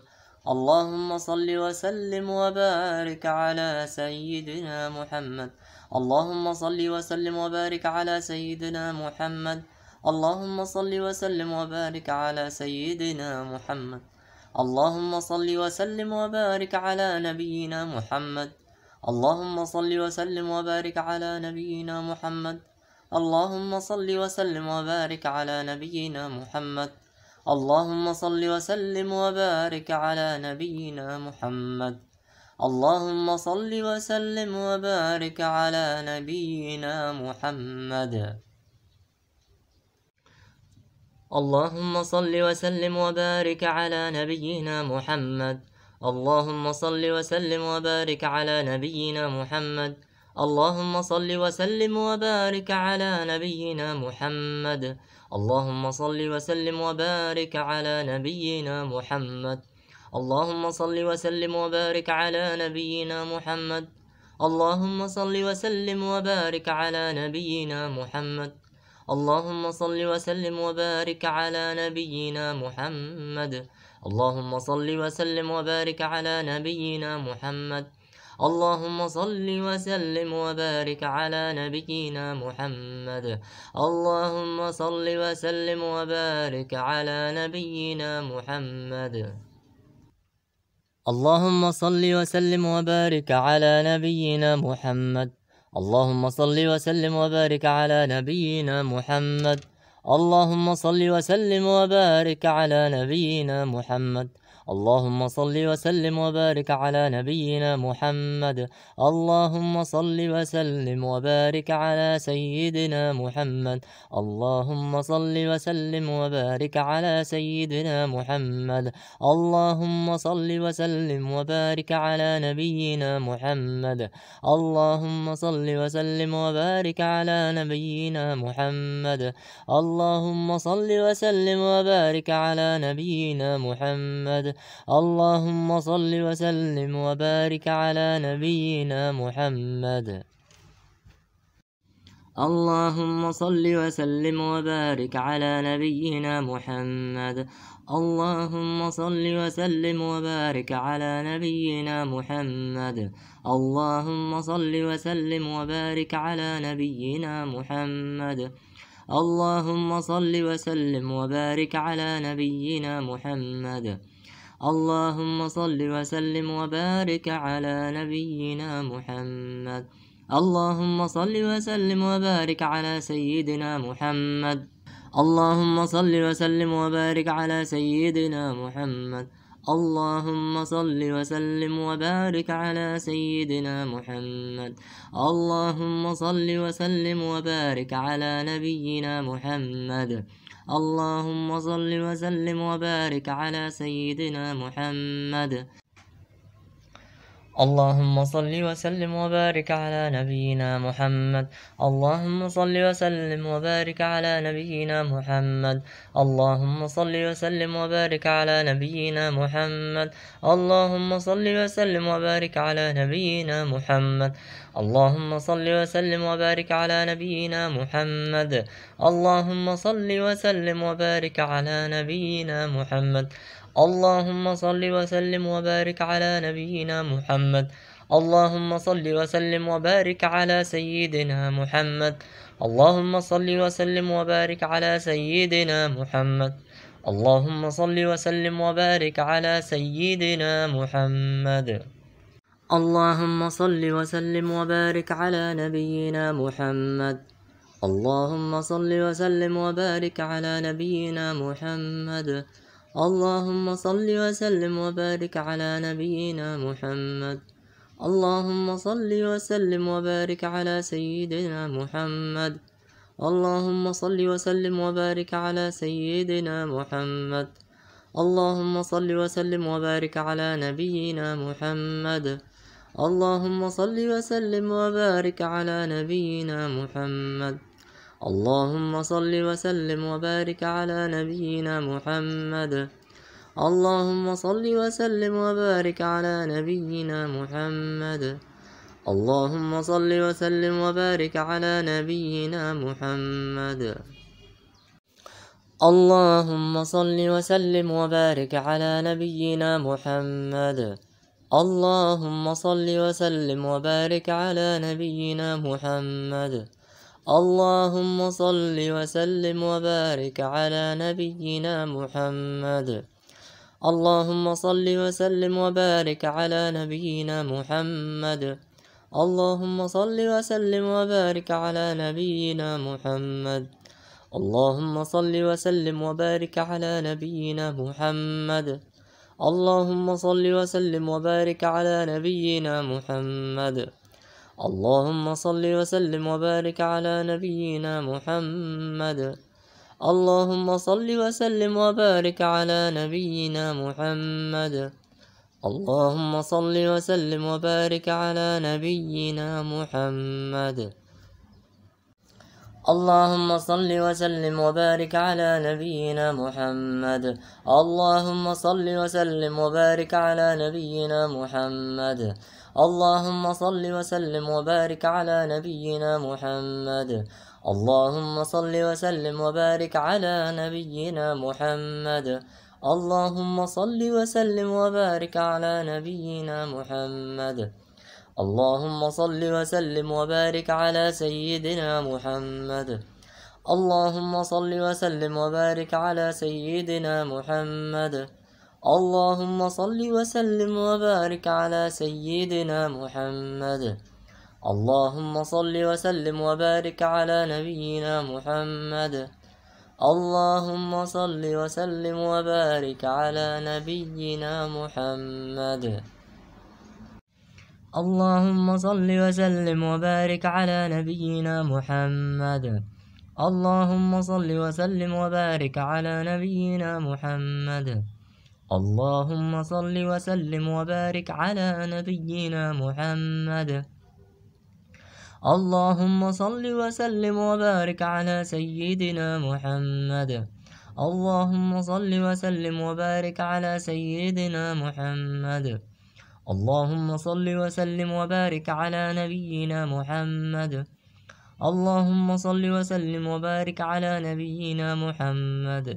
اللهم صل وسلم وبارك على سيدنا محمد اللهم صل وسلم وبارك على سيدنا محمد اللهم صل وسلم وبارك على سيدنا محمد اللهم صل وسلم وبارك على نبينا محمد اللهم صل وسلم وبارك على نبينا محمد اللهم صل وسلم وبارك على نبينا محمد اللهم صل وسلم وبارك على نبينا محمد اللهم صل وسلم وبارك على نبينا محمد اللهم صل وسلم وبارك على نبينا محمد اللهم صل وسلم وبارك على نبينا محمد اللهم صل وسلم وبارك على نبينا محمد اللهم صل وسلم وبارك على نبينا محمد اللهم صل وسلم وبارك على نبينا محمد اللهم صل وسلم وبارك على نبينا محمد اللهم صل وسلم وبارك على نبينا محمد اللهم صل وسلم وبارك على نبينا محمد اللهم صل وسلم وبارك على نبينا محمد اللهم صل وسلم وبارك على نبينا محمد اللهم صل وسلم وبارك على نبينا محمد اللهم صل وسلم وبارك على نبينا محمد اللهم صل وسلم وبارك على نبينا محمد اللهم صل وسلم وبارك على نبينا محمد اللهم صل وسلم وبارك على سيدنا محمد اللهم صل وسلم وبارك على سيدنا محمد اللهم صل وسلم وبارك على نبينا محمد اللهم صل وسلم وبارك على نبينا محمد اللهم صل وسلم وبارك على نبينا محمد اللهم صل وسلم وبارك على نبينا محمد اللهم صل وسلم وبارك على نبينا محمد اللهم صل وسلم وبارك على نبينا محمد اللهم صل وسلم وبارك على نبينا محمد اللهم صل وسلم وبارك على نبينا محمد اللهم صل وسلم وبارك على نبينا محمد اللهم صل وسلم وبارك على سيدنا محمد اللهم صل وسلم وبارك على سيدنا محمد اللهم صل وسلم وبارك على سيدنا محمد اللهم صل وسلم وبارك على نبينا محمد اللهم صل وسلم وبارك على سيدنا محمد اللهم صل وسلم وبارك على نبينا محمد اللهم صل وسلم وبارك على نبينا محمد اللهم صل وسلم وبارك على نبينا محمد اللهم صل وسلم وبارك على نبينا محمد اللهم صل وسلم وبارك على نبينا محمد اللهم صل وسلم وبارك على نبينا محمد اللهم صل وسلم وبارك على نبينا محمد اللهم صل وسلم وبارك على سيدنا محمد اللهم صل وسلم وبارك على سيدنا محمد اللهم صل وسلم وبارك على سيدنا محمد اللهم صل وسلم وبارك على نبينا محمد اللهم صل وسلم وبارك على نبينا محمد اللهم صل وسلم وبارك على نبينا محمد اللهم صل وسلم وبارك على سيدنا محمد اللهم صل وسلم وبارك على سيدنا محمد اللهم صل وسلم وبارك على نبينا محمد اللهم صل وسلم وبارك على نبينا محمد اللهم صل وسلم وبارك على نبينا محمد اللهم صل وسلم وبارك على نبينا محمد اللهم صل وسلم وبارك على نبينا محمد اللهم صل وسلم وبارك على نبينا محمد اللهم صل وسلم وبارك على نبينا محمد اللهم صل وسلم وبارك على نبينا محمد اللهم صل وسلم وبارك على نبينا محمد اللهم صل وسلم وبارك على نبينا محمد اللهم صل وسلم وبارك على نبينا محمد اللهم صل وسلم وبارك على نبينا محمد اللهم صل وسلم وبارك على نبينا محمد اللهم صل وسلم وبارك على نبينا محمد اللهم صل وسلم وبارك على نبينا محمد اللهم صل وسلم وبارك على نبينا محمد اللهم صل وسلم وبارك على نبينا محمد اللهم صل وسلم وبارك على نبينا محمد اللهم صل وسلم وبارك على نبينا محمد اللهم صل وسلم وبارك على نبينا محمد اللهم صل وسلم وبارك على سيدنا محمد اللهم صل وسلم وبارك على سيدنا محمد اللهم صل وسلم وبارك على سيدنا محمد اللهم صل وسلم وبارك على نبينا محمد اللهم صل وسلم وبارك على نبينا محمد اللهم صل وسلم وبارك على نبينا محمد اللهم صل وسلم وبارك على نبينا محمد اللهم صل وسلم وبارك على نبينا محمد اللهم صل وسلم وبارك على سيدنا محمد اللهم صل وسلم وبارك على سيدنا محمد اللهم صل وسلم وبارك على نبينا محمد اللهم صل وسلم وبارك على نبينا محمد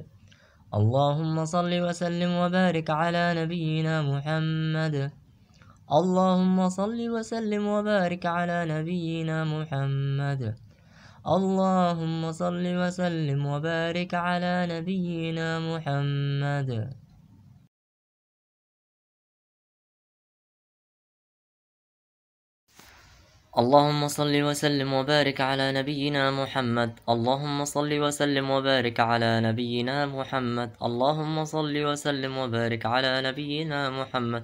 اللهم صل وسلم وبارك على نبينا محمد اللهم صل وسلم وبارك على نبينا محمد اللهم صل وسلم وبارك على نبينا محمد اللهم صل وسلم وبارك على نبينا محمد اللهم صل وسلم وبارك على نبينا محمد اللهم صل وسلم وبارك على نبينا محمد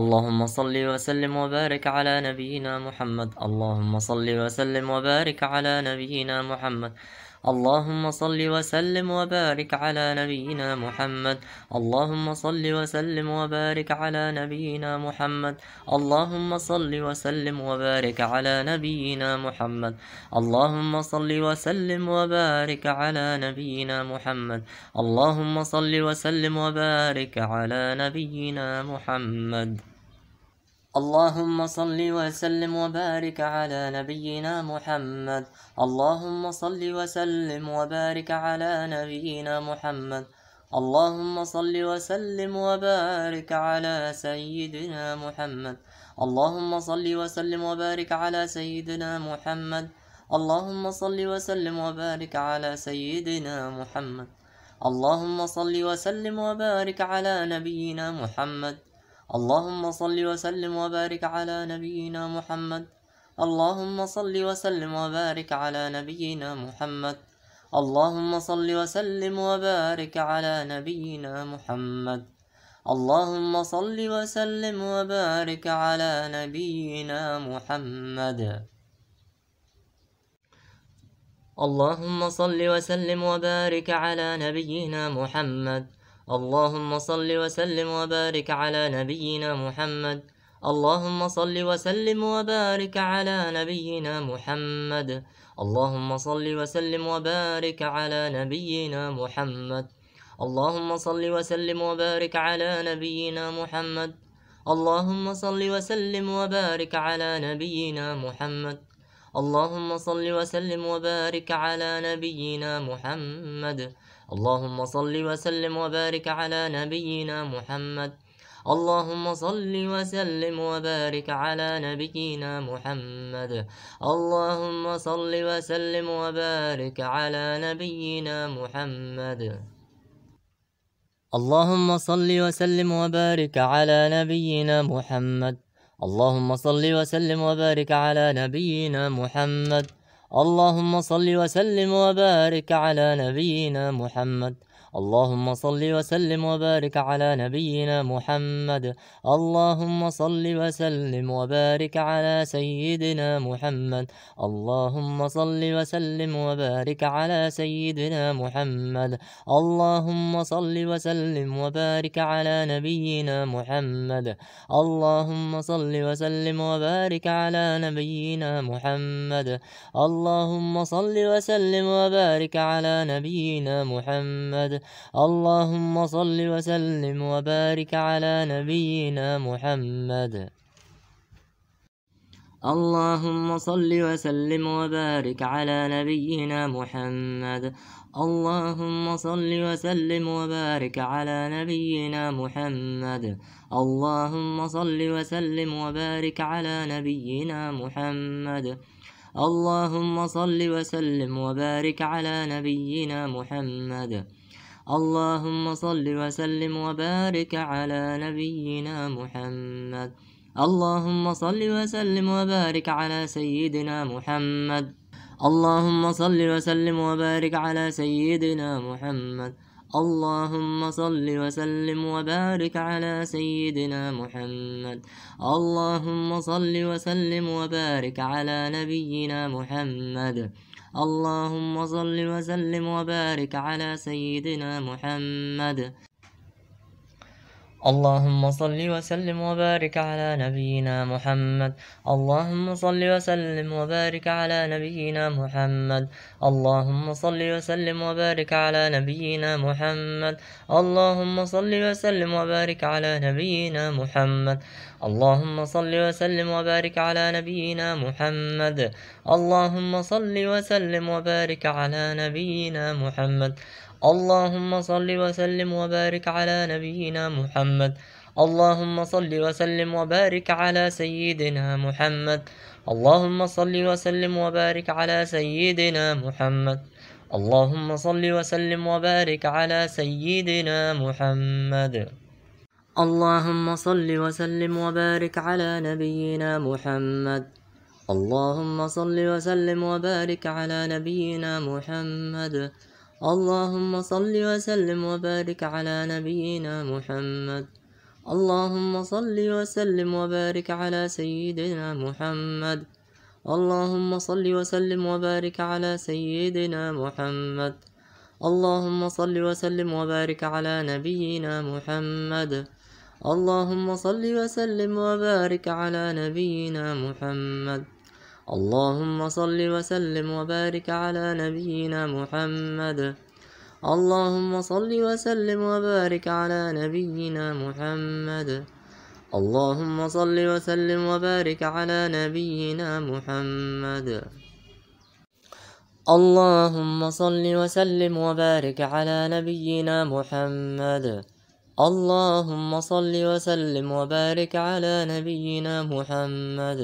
اللهم صل وسلم وبارك على نبينا محمد اللهم صل وسلم وبارك على نبينا محمد اللهم صل وسلم وبارك على نبينا محمد اللهم صل وسلم وبارك على نبينا محمد اللهم صل وسلم وبارك على نبينا محمد اللهم صل وسلم وبارك على نبينا محمد اللهم صل وسلم وبارك على نبينا محمد اللهم صل وسلم وبارك على نبينا محمد اللهم صل وسلم وبارك على نبينا محمد اللهم صل وسلم وبارك على سيدنا محمد اللهم صل وسلم وبارك على سيدنا محمد اللهم صل وسلم وبارك على سيدنا محمد اللهم صل وسلم وبارك على نبينا محمد اللهم صل وسلم وبارك على نبينا محمد اللهم صل وسلم وبارك على نبينا محمد اللهم صل وسلم وبارك على نبينا محمد اللهم صل وسلم وبارك على نبينا محمد اللهم صل وسلم وبارك على نبينا محمد اللهم صل وسلم وبارك على نبينا محمد اللهم صل وسلم وبارك على نبينا محمد اللهم صل وسلم وبارك على نبينا محمد اللهم صل وسلم وبارك على نبينا محمد اللهم صل وسلم وبارك على نبينا محمد اللهم صل وسلم وبارك على نبينا محمد اللهم صل وسلم وبارك على نبينا محمد اللهم صل وسلم وبارك على نبينا محمد اللهم صل وسلم وبارك على نبينا محمد اللهم صل وسلم وبارك على نبينا محمد اللهم صل وسلم وبارك على نبينا محمد اللهم صل وسلم وبارك على نبينا محمد اللهم صل وسلم وبارك على نبينا محمد اللهم صل وسلم وبارك على سيدنا محمد اللهم صل وسلم وبارك على سيدنا محمد اللهم صل وسلم وبارك على نبينا محمد اللهم صل وسلم وبارك على نبينا محمد اللهم صل وسلم وبارك على نبينا محمد اللهم صل وسلم وبارك على نبينا محمد اللهم صل وسلم وبارك على نبينا محمد اللهم صل وسلم وبارك على نبينا محمد اللهم صل وسلم وبارك على نبينا محمد اللهم صل وسلم وبارك على نبينا محمد اللهم صل وسلم وبارك على نبينا محمد اللهم صل وسلم وبارك على سيدنا محمد اللهم صل وسلم وبارك على سيدنا محمد اللهم صل وسلم وبارك على سيدنا محمد اللهم صل وسلم وبارك على نبينا محمد اللهم صل وسلم وبارك على سيدنا محمد اللهم صل وسلم وبارك على نبينا محمد اللهم صل وسلم وبارك على نبينا محمد اللهم صل وسلم وبارك على نبينا محمد اللهم صل وسلم وبارك على نبينا محمد اللهم صل وسلم وبارك على نبينا محمد اللهم صل وسلم وبارك على نبينا محمد اللهم صل وسلم وبارك على نبينا محمد اللهم صل وسلم وبارك على سيدنا محمد اللهم صل وسلم وبارك على سيدنا محمد اللهم صل وسلم وبارك على سيدنا محمد اللهم صل وسلم وبارك على نبينا محمد اللهم صل وسلم وبارك على نبينا محمد اللهم صل وسلم وبارك على نبينا محمد اللهم صل وسلم وبارك على سيدنا محمد اللهم صل وسلم وبارك على سيدنا محمد اللهم صل وسلم وبارك على نبينا محمد اللهم صل وسلم وبارك على نبينا محمد اللهم صل وسلم وبارك على نبينا محمد اللهم صل وسلم وبارك على نبينا محمد اللهم صل وسلم وبارك على نبينا محمد اللهم صل وسلم وبارك على نبينا محمد اللهم صل وسلم وبارك على نبينا محمد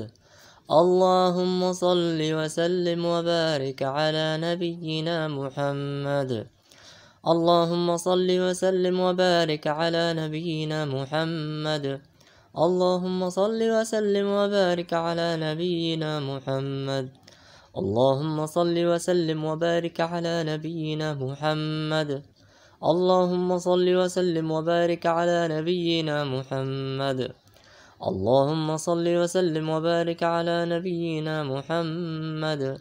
اللهم صل وسلم وبارك على نبينا محمد اللهم صل وسلم وبارك على نبينا محمد اللهم صل وسلم وبارك على نبينا محمد اللهم صل وسلم وبارك على نبينا محمد اللهم صل وسلم وبارك على نبينا محمد اللهم صل وسلم وبارك على نبينا محمد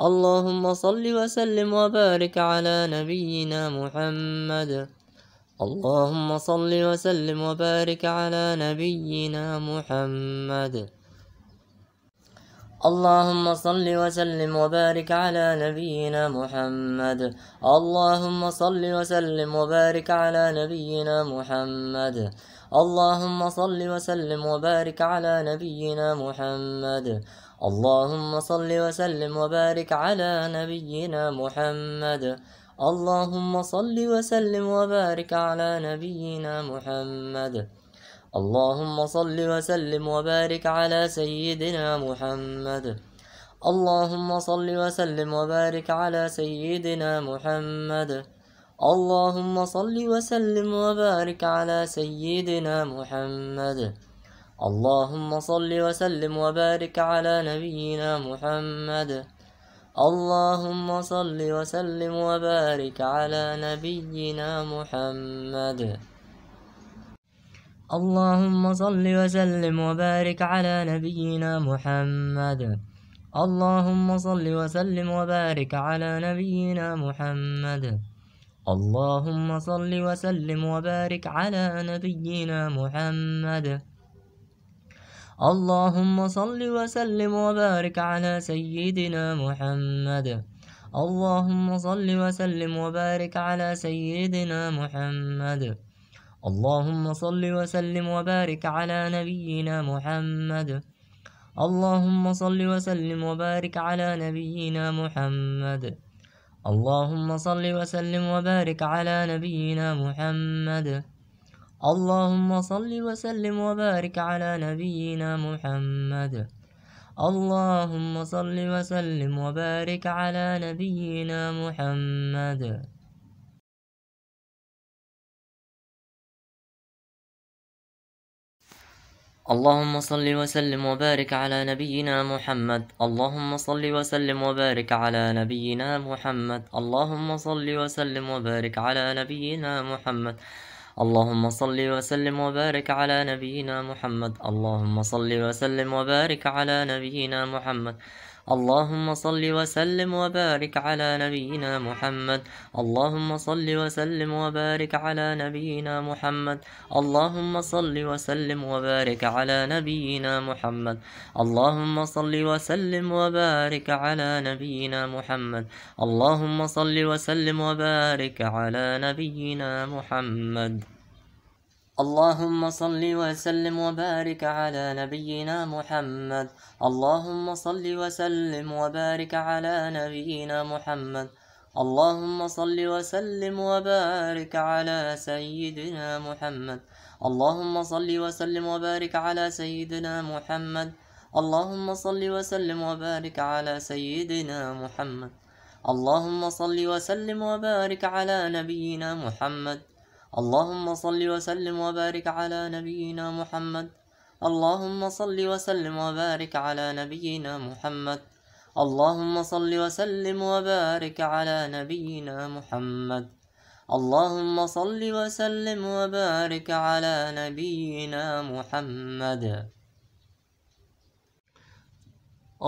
اللهم صل وسلم وبارك على نبينا محمد اللهم صل وسلم وبارك على نبينا محمد اللهم صل وسلم وبارك على نبينا محمد اللهم صل وسلم وبارك على نبينا محمد اللهم صل وسلم وبارك على نبينا محمد اللهم صل وسلم وبارك على نبينا محمد اللهم صل وسلم وبارك على نبينا محمد اللهم صل وسلم وبارك على سيدنا محمد اللهم صل وسلم وبارك على سيدنا محمد اللهم صل وسلم وبارك على سيدنا محمد اللهم صل وسلم وبارك على نبينا محمد اللهم صل وسلم وبارك على نبينا محمد اللهم صل وسلم وبارك على نبينا محمد اللهم صل وسلم وبارك على نبينا محمد اللهم صل وسلم وبارك على نبينا محمد اللهم صل وسلم وبارك على سيدنا محمد اللهم صل وسلم وبارك على سيدنا محمد اللهم صل وسلم وبارك على نبينا محمد اللهم صل وسلم وبارك على نبينا محمد اللهم صل وسلم وبارك على نبينا محمد اللهم صل وسلم وبارك على نبينا محمد اللهم صل وسلم وبارك على نبينا محمد اللهم صل وسلم وبارك على نبينا محمد اللهم صل وسلم وبارك على نبينا محمد اللهم صل وسلم وبارك على نبينا محمد اللهم صل وسلم وبارك على نبينا محمد اللهم صل وسلم وبارك على نبينا محمد اللهم صل وسلم وبارك على نبينا محمد اللهم صل وسلم وبارك على نبينا محمد اللهم صل وسلم وبارك على نبينا محمد اللهم صل وسلم وبارك على نبينا محمد اللهم صل وسلم وبارك على نبينا محمد اللهم صل وسلم وبارك على نبينا محمد اللهم صل وسلم وبارك على نبينا محمد اللهم صل وسلم وبارك على سيدنا محمد اللهم صل وسلم وبارك على سيدنا محمد اللهم صل وسلم وبارك على سيدنا محمد اللهم صل وسلم وبارك على نبينا محمد اللهم صل وسلم وبارك على نبينا محمد اللهم صل وسلم وبارك على نبينا محمد اللهم صل وسلم وبارك على نبينا محمد اللهم صل وسلم وبارك على نبينا محمد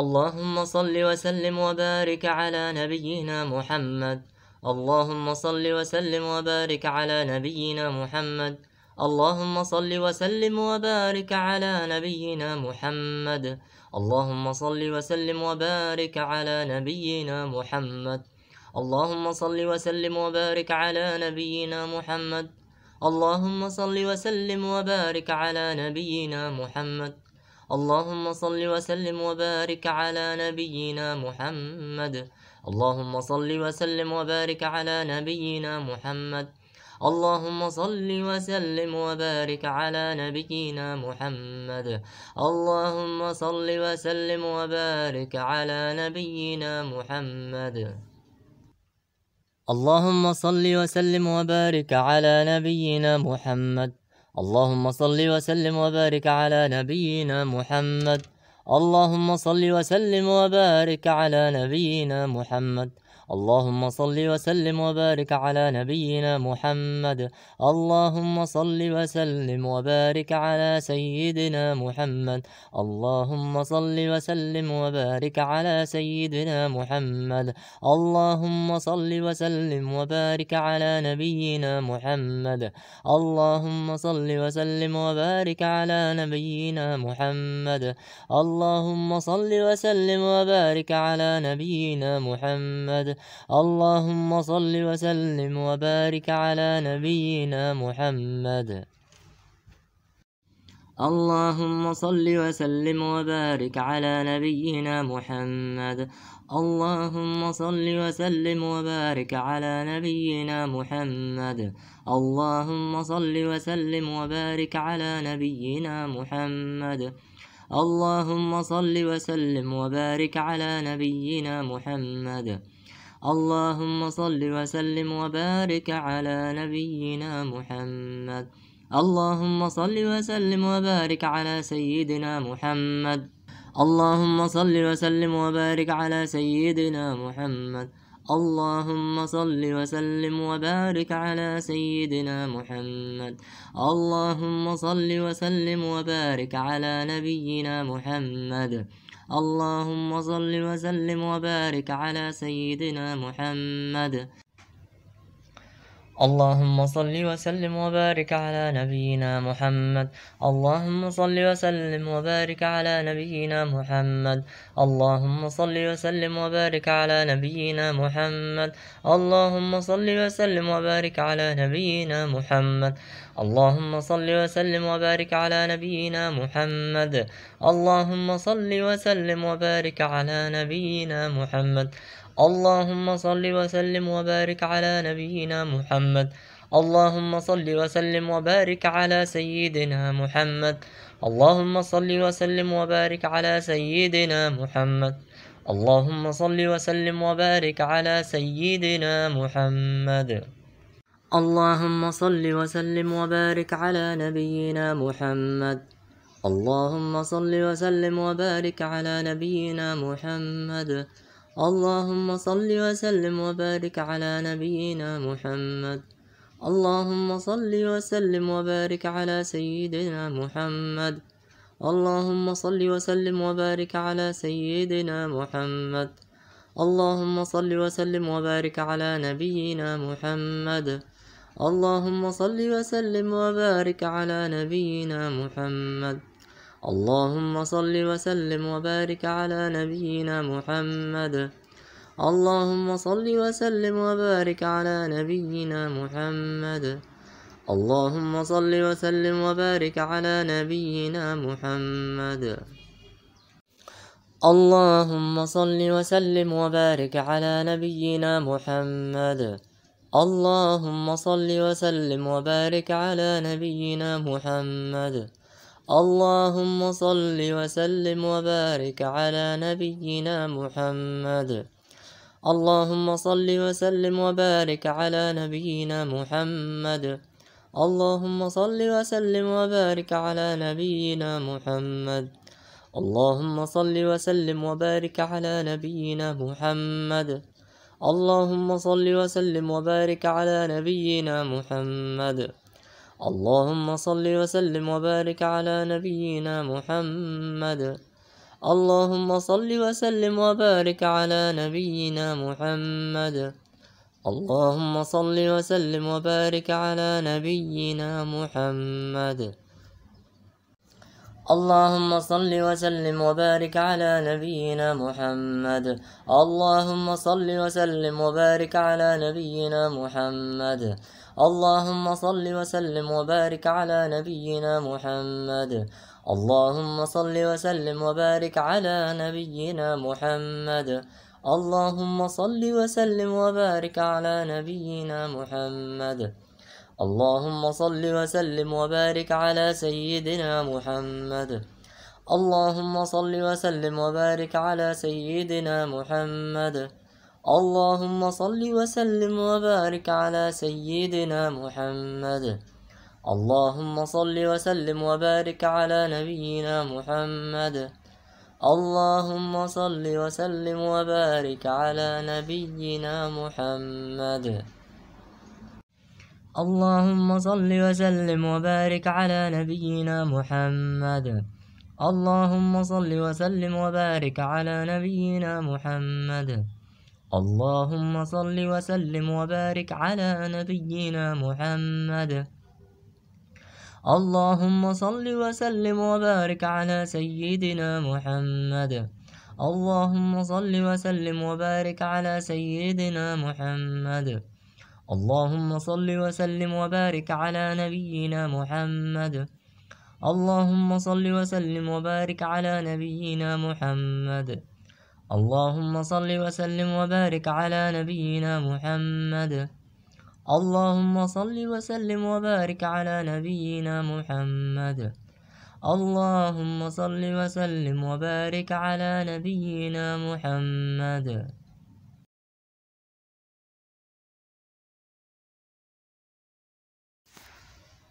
اللهم صل وسلم وبارك على نبينا محمد اللهم صل وسلم وبارك على نبينا محمد اللهم صل وسلم وبارك على نبينا محمد اللهم صل وسلم وبارك على نبينا محمد اللهم صل وسلم وبارك على نبينا محمد اللهم صل وسلم وبارك على نبينا محمد اللهم صل وسلم وبارك على نبينا محمد اللهم صل وسلم وبارك على نبينا محمد اللهم صل وسلم وبارك على نبينا محمد اللهم صل وسلم وبارك على نبينا محمد اللهم صل وسلم وبارك على نبينا محمد اللهم صل وسلم وبارك على نبينا محمد اللهم صل وسلم وبارك على نبينا محمد اللهم صل وسلم وبارك على نبينا محمد اللهم صل وسلم وبارك على سيدنا محمد اللهم صل وسلم وبارك على سيدنا محمد اللهم صل وسلم وبارك على نبينا محمد اللهم صل وسلم وبارك على نبينا محمد اللهم صل وسلم وبارك على نبينا محمد اللهم صل وسلم وبارك على نبينا محمد اللهم صل وسلم وبارك على نبينا محمد اللهم صل وسلم وبارك على نبينا محمد اللهم صل وسلم وبارك على نبينا محمد اللهم صل وسلم وبارك على نبينا محمد اللهم صل وسلم وبارك على نبينا محمد اللهم صل وسلم وبارك على سيدنا محمد اللهم صل وسلم وبارك على سيدنا محمد اللهم صل وسلم وبارك على سيدنا محمد اللهم صل وسلم وبارك على نبينا محمد اللهم صل وسلم وبارك على سيدنا محمد اللهم صل وسلم وبارك على نبينا محمد اللهم صل وسلم وبارك على نبينا محمد اللهم صل وسلم وبارك على نبينا محمد اللهم صل وسلم وبارك على نبينا محمد اللهم صل وسلم وبارك على نبينا محمد اللهم صل وسلم وبارك على نبينا محمد اللهم صل وسلم وبارك على نبينا محمد اللهم صل وسلم وبارك على سيدنا محمد اللهم صل وسلم وبارك على سيدنا محمد اللهم صل وسلم وبارك على سيدنا محمد اللهم صل وسلم وبارك على نبينا محمد اللهم صل وسلم وبارك على نبينا محمد اللهم صل وسلم وبارك على نبينا محمد اللهم صل وسلم وبارك على سيدنا محمد اللهم صل وسلم وبارك على سيدنا محمد اللهم صل وسلم وبارك على نبينا محمد اللهم صل وسلم وبارك على نبينا محمد اللهم صل وسلم وبارك على نبينا محمد اللهم صل وسلم وبارك على نبينا محمد اللهم صل وسلم وبارك على نبينا محمد اللهم صل وسلم وبارك على نبينا محمد اللهم صل وسلم وبارك على نبينا محمد اللهم صل وسلم وبارك على نبينا محمد اللهم صل وسلم وبارك على نبينا محمد اللهم صل وسلم وبارك على نبينا محمد اللهم صل وسلم وبارك على نبينا محمد اللهم صل وسلم وبارك على نبينا محمد اللهم صل وسلم وبارك على نبينا محمد اللهم صل وسلم وبارك على نبينا محمد اللهم صل وسلم وبارك على نبينا محمد اللهم صل وسلم وبارك على نبينا محمد اللهم صل وسلم وبارك على نبينا محمد اللهم صل وسلم وبارك على نبينا محمد اللهم صل وسلم وبارك على نبينا محمد اللهم صل وسلم وبارك على نبينا محمد اللهم صل وسلم وبارك على سيدنا محمد اللهم صل وسلم وبارك على سيدنا محمد اللهم صل وسلم وبارك على سيدنا محمد اللهم صل وسلم وبارك على نبينا محمد اللهم صل وسلم وبارك على نبينا محمد اللهم صل وسلم وبارك على نبينا محمد اللهم صل وسلم وبارك على نبينا محمد اللهم صل وسلم وبارك على نبينا محمد اللهم صل وسلم وبارك على سيدنا محمد اللهم صل وسلم وبارك على سيدنا محمد اللهم صل وسلم وبارك على نبينا محمد اللهم صل وسلم وبارك على نبينا محمد اللهم صل وسلم وبارك على نبينا محمد اللهم صل وسلم وبارك على نبينا محمد اللهم صل وسلم وبارك على نبينا محمد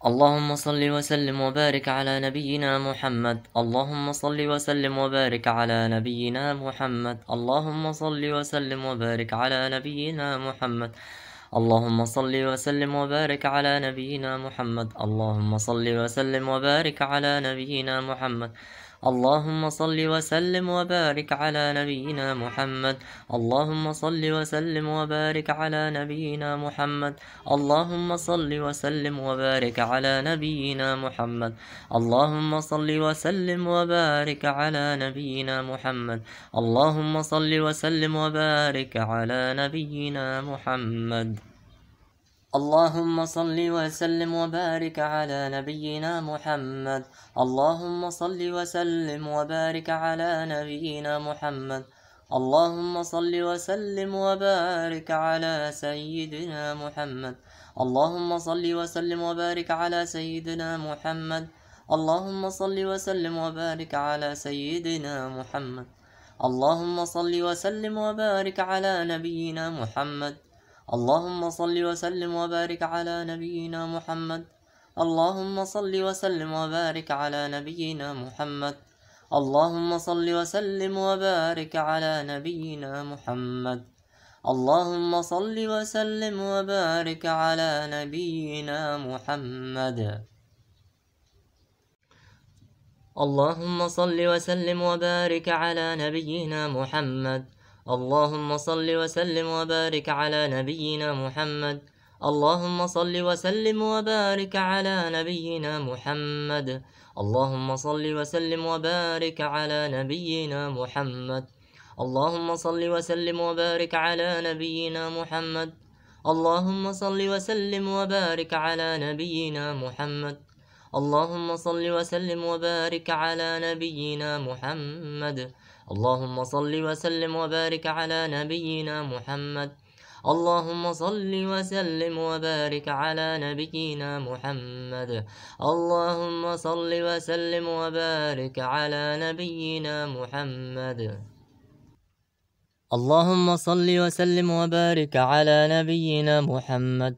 اللهم صل وسلم وبارك على نبينا محمد اللهم صل وسلم وبارك على نبينا محمد اللهم صل وسلم وبارك على نبينا محمد اللهم صل وسلم وبارك على نبينا محمد اللهم صل وسلم وبارك على نبينا محمد اللهم صل وسلم وبارك على نبينا محمد اللهم صل وسلم وبارك على نبينا محمد اللهم صل وسلم وبارك على نبينا محمد اللهم صل وسلم وبارك على نبينا محمد اللهم صل وسلم وبارك على نبينا محمد اللهم صل وسلم وبارك على نبينا محمد اللهم صل وسلم وبارك على نبينا محمد اللهم صل وسلم وبارك على سيدنا محمد اللهم صل وسلم وبارك على سيدنا محمد اللهم صل وسلم وبارك على سيدنا محمد اللهم صل وسلم وبارك على نبينا محمد اللهم صل وسلم وبارك على نبينا محمد اللهم صل وسلم وبارك على نبينا محمد اللهم صل وسلم وبارك على نبينا محمد اللهم صل وسلم وبارك على نبينا محمد اللهم صل وسلم وبارك على نبينا محمد اللهم صل وسلم وبارك على نبينا محمد اللهم صل وسلم وبارك على نبينا محمد اللهم صل وسلم وبارك على نبينا محمد اللهم صل وسلم وبارك على نبينا محمد اللهم صل وسلم وبارك على نبينا محمد اللهم صل وسلم وبارك على نبينا محمد اللهم صل وسلم وبارك على نبينا محمد اللهم صل وسلم وبارك على نبينا محمد اللهم صل وسلم وبارك على نبينا محمد اللهم صل وسلم وبارك على نبينا محمد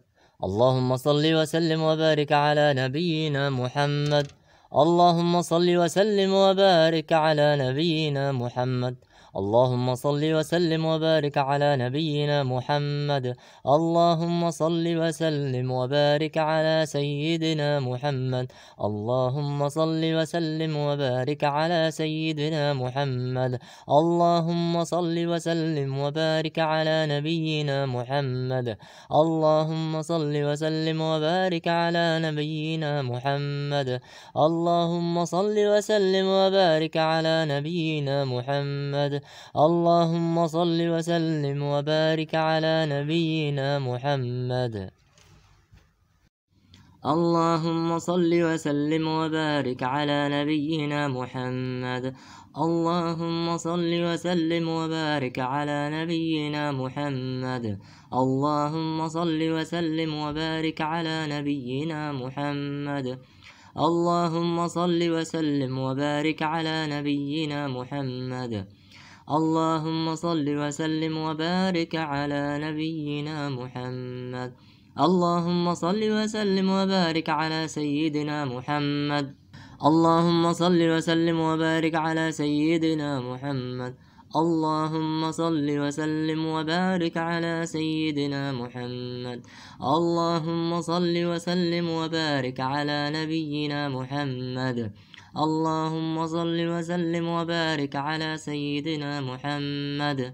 اللهم صل وسلم وبارك على نبينا محمد اللهم صل وسلم وبارك على نبينا محمد اللهم صل وسلم وبارك على نبينا محمد اللهم صل وسلم وبارك على سيدنا محمد اللهم صل وسلم وبارك على سيدنا محمد اللهم صل وسلم وبارك على نبينا محمد اللهم صل وسلم وبارك على نبينا محمد اللهم صل وسلم وبارك على نبينا محمد اللهم صل وسلم وبارك على نبينا محمد اللهم صل وسلم وبارك على نبينا محمد اللهم صل وسلم وبارك على نبينا محمد اللهم صل وسلم وبارك على نبينا محمد اللهم صل وسلم وبارك على نبينا محمد اللهم صل وسلم وبارك على نبينا محمد اللهم صل وسلم وبارك على سيدنا محمد اللهم صل وسلم وبارك على سيدنا محمد اللهم صل وسلم وبارك على سيدنا محمد اللهم صل وسلم وبارك على نبينا محمد اللهم صل وسلم وبارك على سيدنا محمد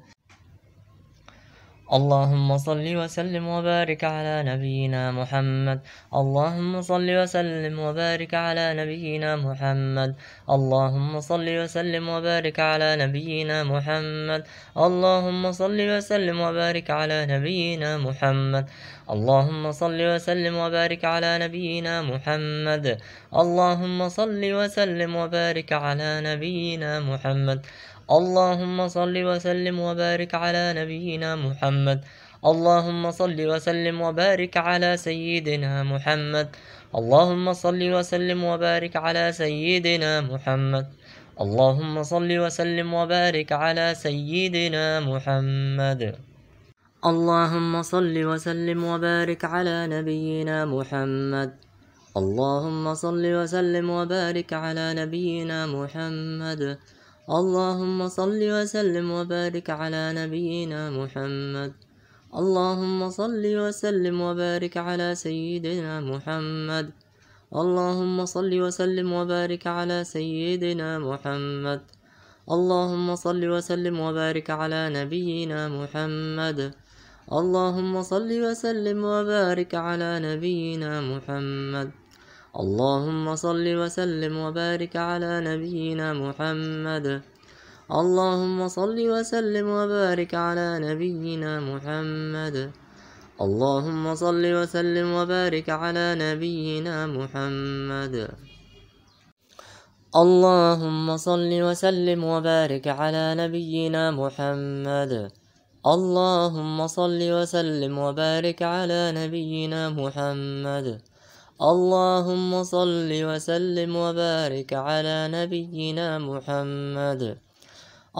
اللهم صل وسلم وبارك على نبينا محمد اللهم صل وسلم وبارك على نبينا محمد اللهم صل وسلم وبارك على نبينا محمد اللهم صل وسلم وبارك على نبينا محمد اللهم صل وسلم وبارك على نبينا محمد اللهم صل وسلم وبارك على نبينا محمد اللهم صل وسلم وبارك على نبينا محمد اللهم صل وسلم وبارك على سيدنا محمد اللهم صل وسلم وبارك على سيدنا محمد اللهم صل وسلم وبارك على سيدنا محمد اللهم صل وسلم وبارك على نبينا محمد اللهم صل وسلم وبارك على نبينا محمد اللهم صل وسلم وبارك على نبينا محمد اللهم صل وسلم وبارك على سيدنا محمد اللهم صل وسلم وبارك على سيدنا محمد اللهم صل وسلم وبارك على نبينا محمد اللهم صل وسلم وبارك على نبينا محمد اللهم صل وسلم وبارك على نبينا محمد اللهم صل وسلم وبارك على نبينا محمد اللهم صل وسلم وبارك على نبينا محمد اللهم صل وسلم وبارك على نبينا محمد اللهم صل وسلم وبارك على نبينا محمد اللهم صل وسلم وبارك على نبينا محمد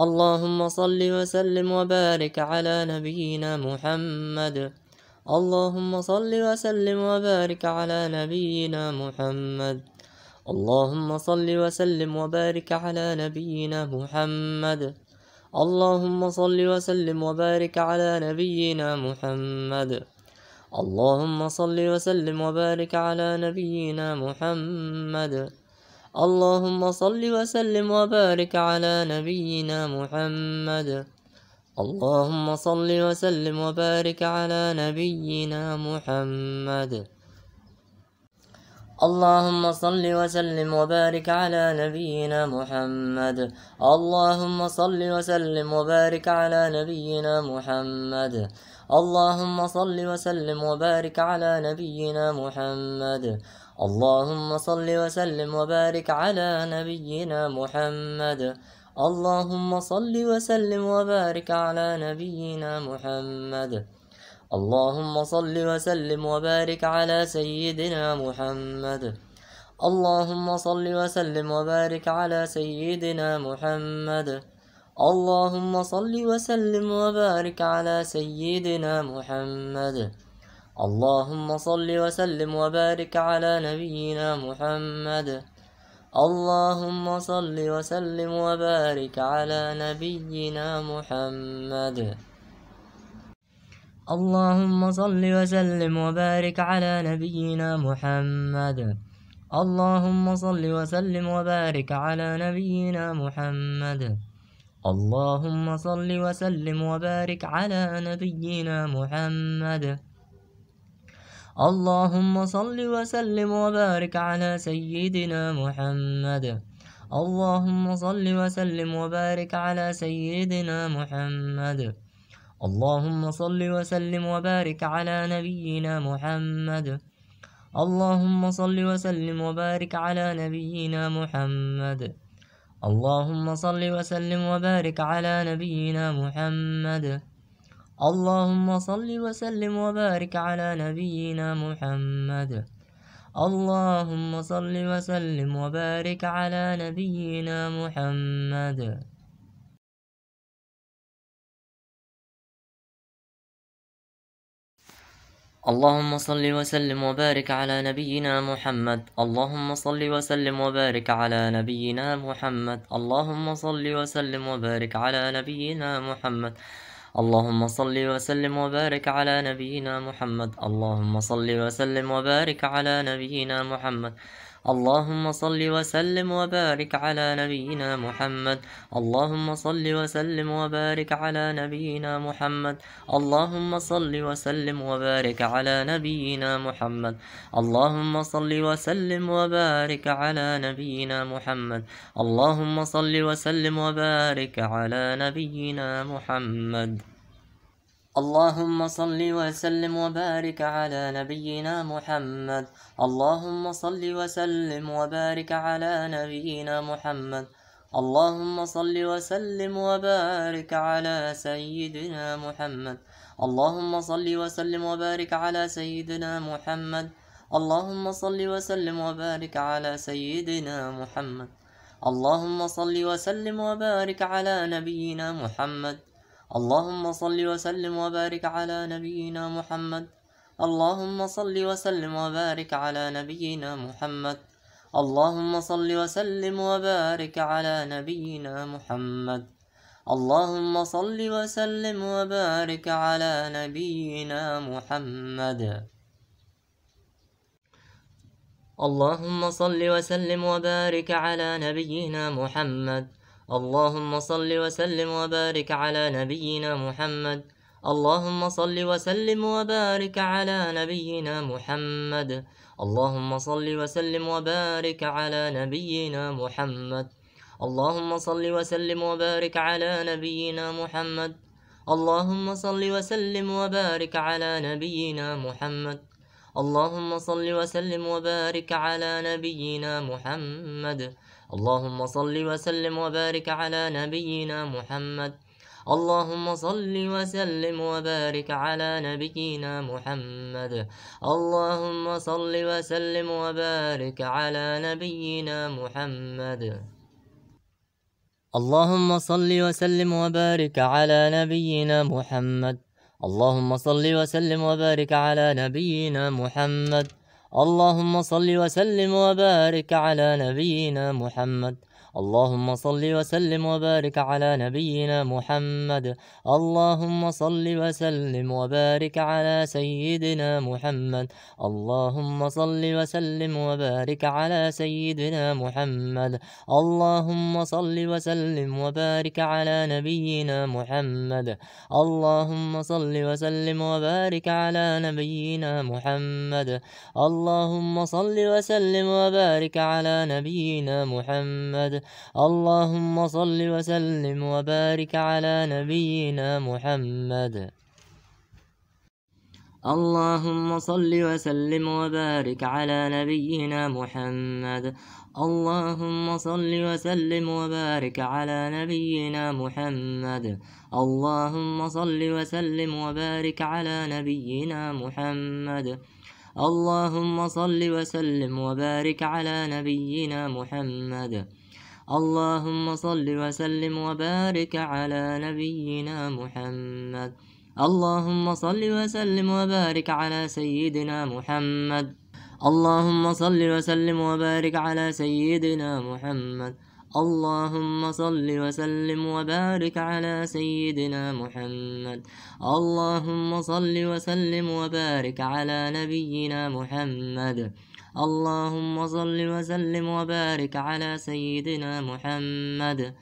اللهم صل وسلم وبارك على نبينا محمد اللهم صل وسلم وبارك على نبينا محمد اللهم صل وسلم وبارك على نبينا محمد اللهم صل وسلم وبارك على نبينا محمد اللهم صل وسلم وبارك على نبينا محمد اللهم صل وسلم وبارك على نبينا محمد اللهم صل وسلم وبارك على نبينا محمد اللهم صل وسلم وبارك على نبينا محمد اللهم صل وسلم وبارك على نبينا محمد اللهم صل وسلم وبارك على نبينا محمد اللهم صل وسلم وبارك على نبينا محمد اللهم صل وسلم وبارك على نبينا محمد اللهم صل وسلم وبارك على سيدنا محمد اللهم صل وسلم وبارك على سيدنا محمد اللهم صل وسلم وبارك على سيدنا محمد اللهم صل وسلم وبارك على نبينا محمد اللهم صل وسلم وبارك على نبينا محمد اللهم صل وسلم وبارك على نبينا محمد اللهم صل وسلم وبارك على نبينا محمد اللهم صل وسلم وبارك على نبينا محمد اللهم صل وسلم وبارك على سيدنا محمد اللهم صل وسلم وبارك على سيدنا محمد اللهم صل وسلم وبارك على نبينا محمد اللهم صل وسلم وبارك على نبينا محمد اللهم صل وسلم وبارك على نبينا محمد اللهم صل وسلم وبارك على نبينا محمد اللهم صل وسلم وبارك على نبينا محمد اللهم صل وسلم وبارك على نبينا محمد اللهم صل وسلم وبارك على نبينا محمد اللهم صل وسلم وبارك على نبينا محمد اللهم صل وسلم وبارك على نبينا محمد اللهم صل وسلم وبارك على نبينا محمد اللهم صل وسلم وبارك على نبينا محمد اللهم صل وسلم وبارك على نبينا محمد اللهم صل وسلم وبارك على نبينا محمد اللهم صل وسلم وبارك على نبينا محمد اللهم صل وسلم وبارك على نبينا محمد اللهم صل وسلم وبارك على نبينا محمد اللهم صل وسلم وبارك على نبينا محمد اللهم صل وسلم وبارك على سيدنا محمد اللهم صل وسلم وبارك على سيدنا محمد اللهم صل وسلم وبارك على سيدنا محمد اللهم صل وسلم وبارك على نبينا محمد اللهم صل وسلم وبارك على نبينا محمد اللهم صل وسلم وبارك على نبينا محمد اللهم صل وسلم وبارك على نبينا محمد اللهم صل وسلم وبارك على نبينا محمد اللهم صل وسلم وبارك على نبينا محمد اللهم صل وسلم وبارك على نبينا محمد اللهم صل وسلم وبارك على نبينا محمد اللهم صل وسلم وبارك على نبينا محمد اللهم صل وسلم وبارك على نبينا محمد اللهم صل وسلم وبارك على نبينا محمد اللهم صل وسلم وبارك على نبينا محمد اللهم صل وسلم وبارك على نبينا محمد اللهم صل وسلم وبارك على نبينا محمد اللهم صل وسلم وبارك على نبينا محمد اللهم صل وسلم وبارك على نبينا محمد اللهم صل وسلم وبارك على نبينا محمد اللهم صل وسلم وبارك على نبينا محمد اللهم صل وسلم وبارك على نبينا محمد اللهم صل وسلم وبارك على سيدنا محمد اللهم صل وسلم وبارك على سيدنا محمد اللهم صل وسلم وبارك على نبينا محمد اللهم صل وسلم وبارك على نبينا محمد اللهم صل وسلم وبارك على نبينا محمد اللهم صل وسلم وبارك على نبينا محمد اللهم صل وسلم وبارك على نبينا محمد اللهم صل وسلم وبارك على نبينا محمد اللهم صل وسلم وبارك على نبينا محمد اللهم صل وسلم وبارك على نبينا محمد اللهم صل وسلم وبارك على نبينا محمد اللهم صل وسلم وبارك على سيدنا محمد اللهم صل وسلم وبارك على سيدنا محمد اللهم صل وسلم وبارك على سيدنا محمد اللهم صل وسلم وبارك على نبينا محمد اللهم صل وسلم وبارك على سيدنا محمد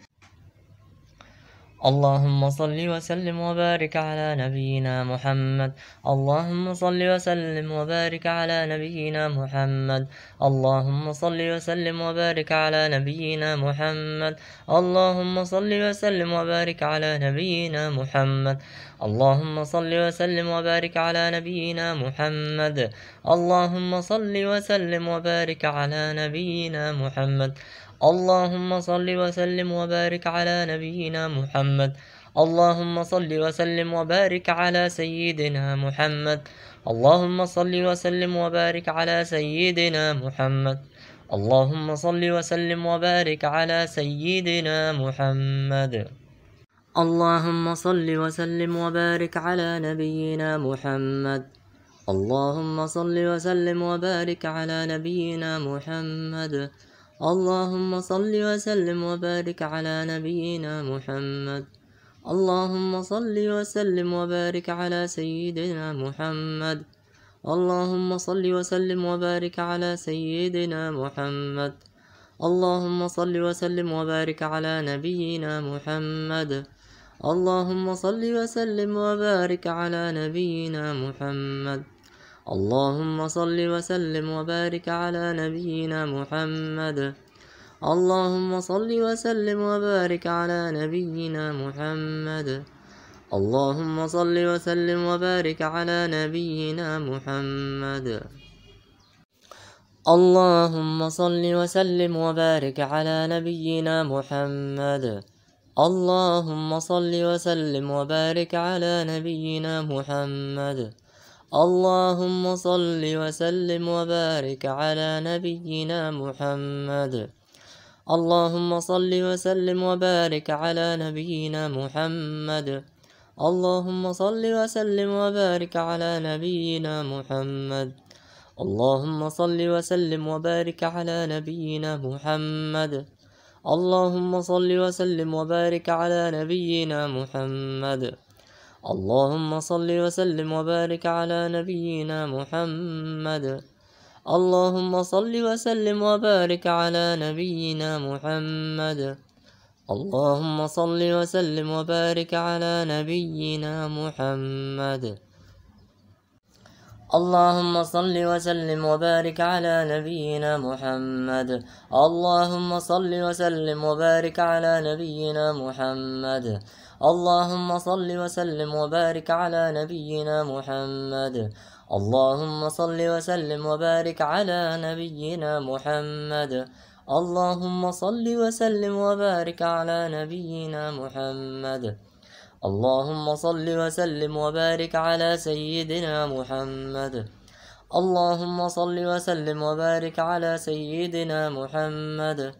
اللهم صل وسلم وبارك على نبينا محمد اللهم صل وسلم وبارك على نبينا محمد اللهم صل وسلم وبارك على نبينا محمد اللهم صل وسلم وبارك على نبينا محمد اللهم صل وسلم وبارك على نبينا محمد اللهم صل وسلم وبارك على نبينا محمد اللهم صل وسلم وبارك على نبينا محمد اللهم صل وسلم وبارك على سيدنا محمد اللهم صل وسلم وبارك على سيدنا محمد اللهم صل وسلم وبارك على سيدنا محمد اللهم صل وسلم وبارك على نبينا محمد اللهم صل وسلم وبارك على نبينا محمد اللهم صل وسلم وبارك على نبينا محمد اللهم صل وسلم وبارك على سيدنا محمد اللهم صل وسلم وبارك على سيدنا محمد اللهم صل وسلم وبارك على نبينا محمد اللهم صل وسلم وبارك على نبينا محمد اللهم صل وسلم وبارك على نبينا محمد اللهم صل وسلم وبارك على نبينا محمد اللهم صل وسلم وبارك على نبينا محمد اللهم صل وسلم وبارك على نبينا محمد اللهم صل وسلم وبارك على نبينا محمد اللهم صل وسلم وبارك على نبينا محمد اللهم صل وسلم وبارك على نبينا محمد اللهم صل وسلم وبارك على نبينا محمد اللهم صل وسلم وبارك على نبينا محمد اللهم صل وسلم وبارك على نبينا محمد اللهم صل وسلم وبارك على نبينا محمد اللهم صل وسلم وبارك على نبينا محمد اللهم صل وسلم وبارك على نبينا محمد اللهم صل وسلم وبارك على نبينا محمد اللهم صل وسلم وبارك على نبينا محمد اللهم صل وسلم وبارك على نبينا محمد اللهم صل وسلم وبارك على نبينا محمد اللهم صل وسلم وبارك على نبينا محمد اللهم صل وسلم وبارك على سيدنا محمد اللهم صل وسلم وبارك على سيدنا محمد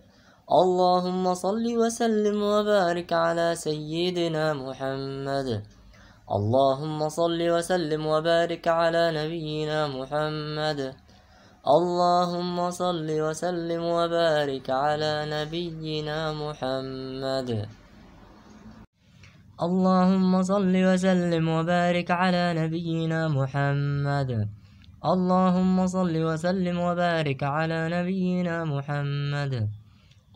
اللهم صل وسلم وبارك على سيدنا محمد اللهم صل وسلم وبارك على نبينا محمد اللهم صل وسلم وبارك على نبينا محمد اللهم صل وسلم وبارك على نبينا محمد اللهم صل وسلم وبارك على نبينا محمد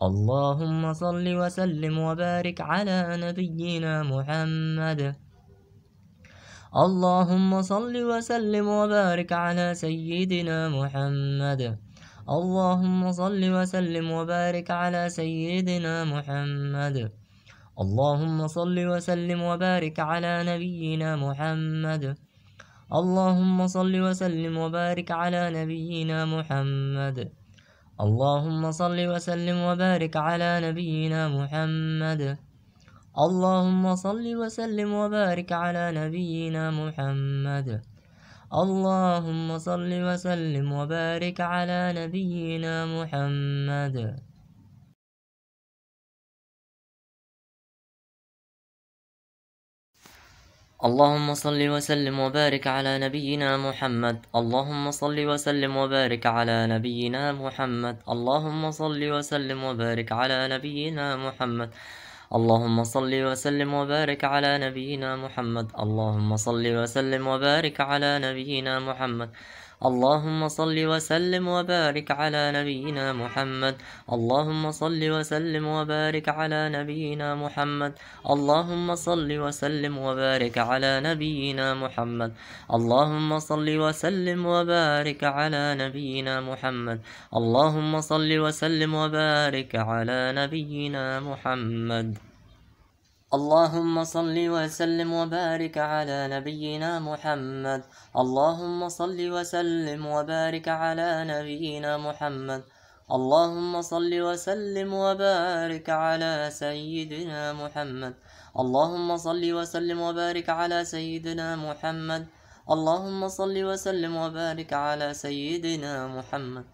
اللهم صل وسلم وبارك على نبينا محمد اللهم صل وسلم وبارك على سيدنا محمد اللهم صل وسلم وبارك على سيدنا محمد اللهم صل وسلم وبارك على نبينا محمد اللهم صل وسلم وبارك على نبينا محمد اللهم صل وسلم وبارك على نبينا محمد اللهم صل وسلم وبارك على نبينا محمد اللهم صل وسلم وبارك على نبينا محمد اللهم صل وسلم وبارك على نبينا محمد اللهم صل وسلم وبارك على نبينا محمد اللهم صل وسلم وبارك على نبينا محمد اللهم صل وسلم وبارك على نبينا محمد اللهم صل وسلم وبارك على نبينا محمد اللهم صل وسلم وبارك على نبينا محمد اللهم صل وسلم وبارك على نبينا محمد اللهم صل وسلم وبارك على نبينا محمد اللهم صل وسلم وبارك على نبينا محمد اللهم صل وسلم وبارك على نبينا محمد اللهم صل وسلم وبارك على نبينا محمد اللهم صل وسلم وبارك على نبينا محمد اللهم صل وسلم وبارك على سيدنا محمد اللهم صل وسلم وبارك على سيدنا محمد اللهم صل وسلم وبارك على سيدنا محمد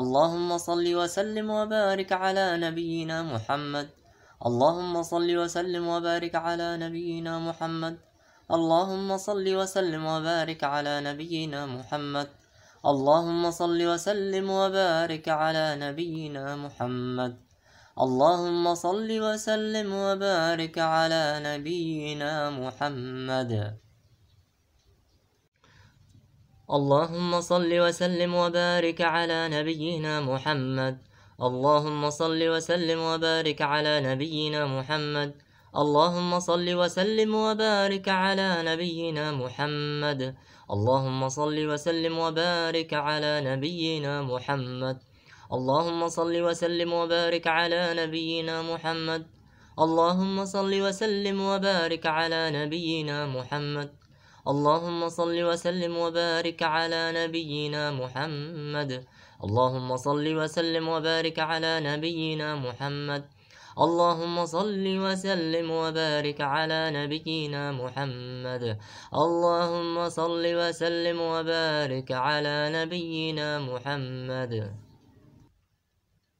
اللهم صل وسلم وبارك على نبينا محمد اللهم صل وسلم وبارك على نبينا محمد اللهم صل وسلم وبارك على نبينا محمد اللهم صل وسلم وبارك على نبينا محمد اللهم صل وسلم وبارك على نبينا محمد اللهم صل وسلم وبارك على نبينا محمد اللهم صل وسلم وبارك على نبينا محمد اللهم صل وسلم وبارك على نبينا محمد اللهم صل وسلم وبارك على نبينا محمد اللهم صل وسلم وبارك على نبينا محمد اللهم صل وسلم وبارك على نبينا محمد اللهم صل وسلم وبارك على نبينا محمد اللهم صل وسلم وبارك على نبينا محمد اللهم صل وسلم وبارك على نبينا محمد اللهم صل وسلم وبارك على نبينا محمد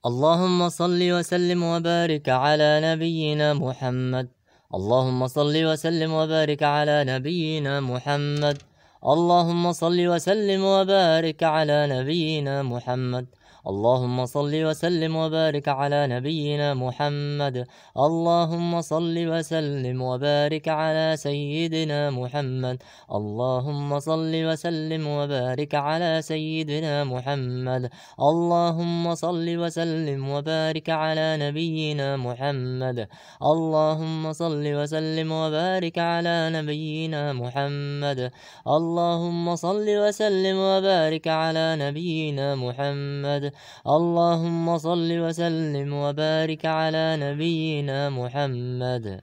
اللهم صل وسلم وبارك على نبينا محمد اللهم صل وسلم وبارك على نبينا محمد اللهم صل وسلم وبارك على نبينا محمد اللهم صل وسلم وبارك على نبينا محمد اللهم صل وسلم وبارك على سيدنا محمد اللهم صل وسلم وبارك على سيدنا محمد اللهم صل وسلم وبارك على نبينا محمد اللهم صل وسلم وبارك على نبينا محمد اللهم صل وسلم وبارك على نبينا محمد اللهم صل وسلم وبارك على نبينا محمد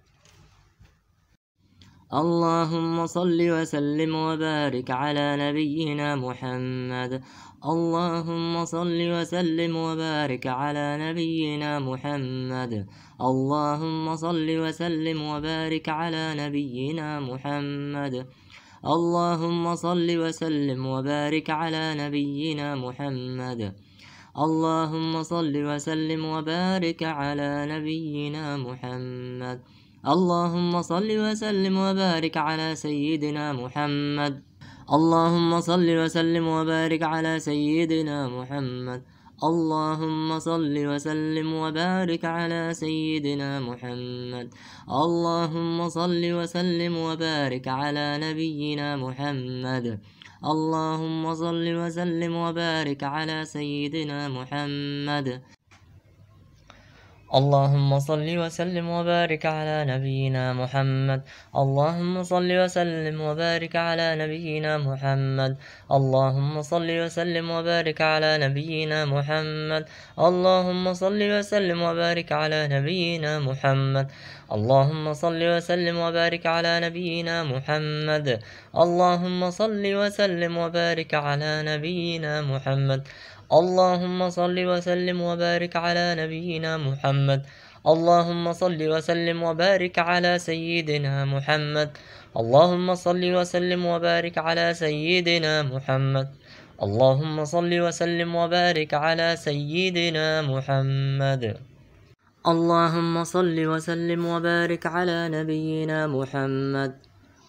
اللهم صل وسلم وبارك على نبينا محمد اللهم صل وسلم وبارك على نبينا محمد اللهم صل وسلم وبارك على نبينا محمد اللهم صل وسلم وبارك على نبينا محمد اللهم صل وسلم وبارك على نبينا محمد اللهم صل وسلم وبارك على سيدنا محمد اللهم صل وسلم وبارك على سيدنا محمد اللهم صل وسلم وبارك على سيدنا محمد اللهم صل وسلم وبارك على نبينا محمد اللهم صل وسلم وبارك على سيدنا محمد اللهم صل وسلم وبارك على نبينا محمد اللهم صل وسلم وبارك على نبينا محمد اللهم صل وسلم وبارك على نبينا محمد اللهم صل وسلم وبارك على نبينا محمد اللهم صل وسلم وبارك على نبينا محمد اللهم صل وسلم وبارك على نبينا محمد اللهم صل وسلم وبارك على نبينا محمد اللهم صل وسلم وبارك على سيدنا محمد اللهم صل وسلم وبارك على سيدنا محمد اللهم صل وسلم وبارك على سيدنا محمد اللهم صل وسلم وبارك على نبينا محمد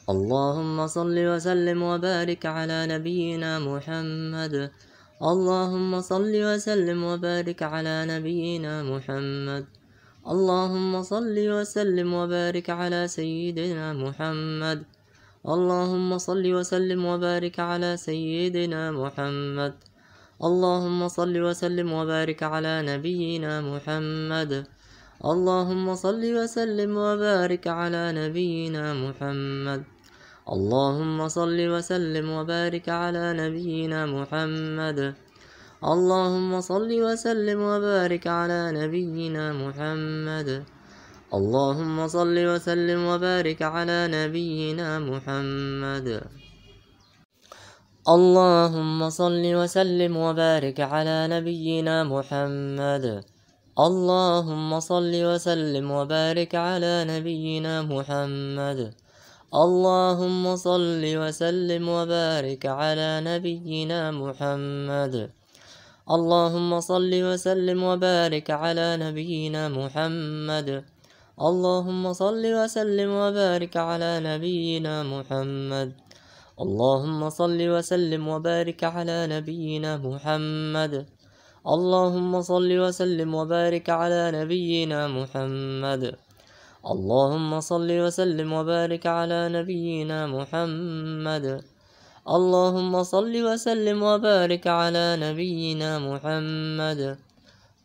اللهم صل وسلم وبارك على نبينا محمد اللهم صل وسلم وبارك على نبينا محمد اللهم صل وسلم وبارك على سيدنا محمد اللهم صل وسلم وبارك على سيدنا محمد اللهم صل وسلم وبارك على نبينا محمد اللهم صل وسلم وبارك على نبينا محمد اللهم صل وسلم وبارك على نبينا محمد اللهم صل وسلم وبارك على نبينا محمد اللهم صل وسلم وبارك على نبينا محمد اللهم صل وسلم وبارك على نبينا محمد اللهم صل وسلم وبارك على نبينا محمد اللهم صل وسلم وبارك على نبينا محمد اللهم صل وسلم وبارك على نبينا محمد اللهم صل وسلم وبارك على نبينا محمد اللهم صل وسلم وبارك على نبينا محمد اللهم صل وسلم وبارك على نبينا محمد اللهم صل وسلم وبارك على نبينا محمد اللهم صل وسلم وبارك على نبينا محمد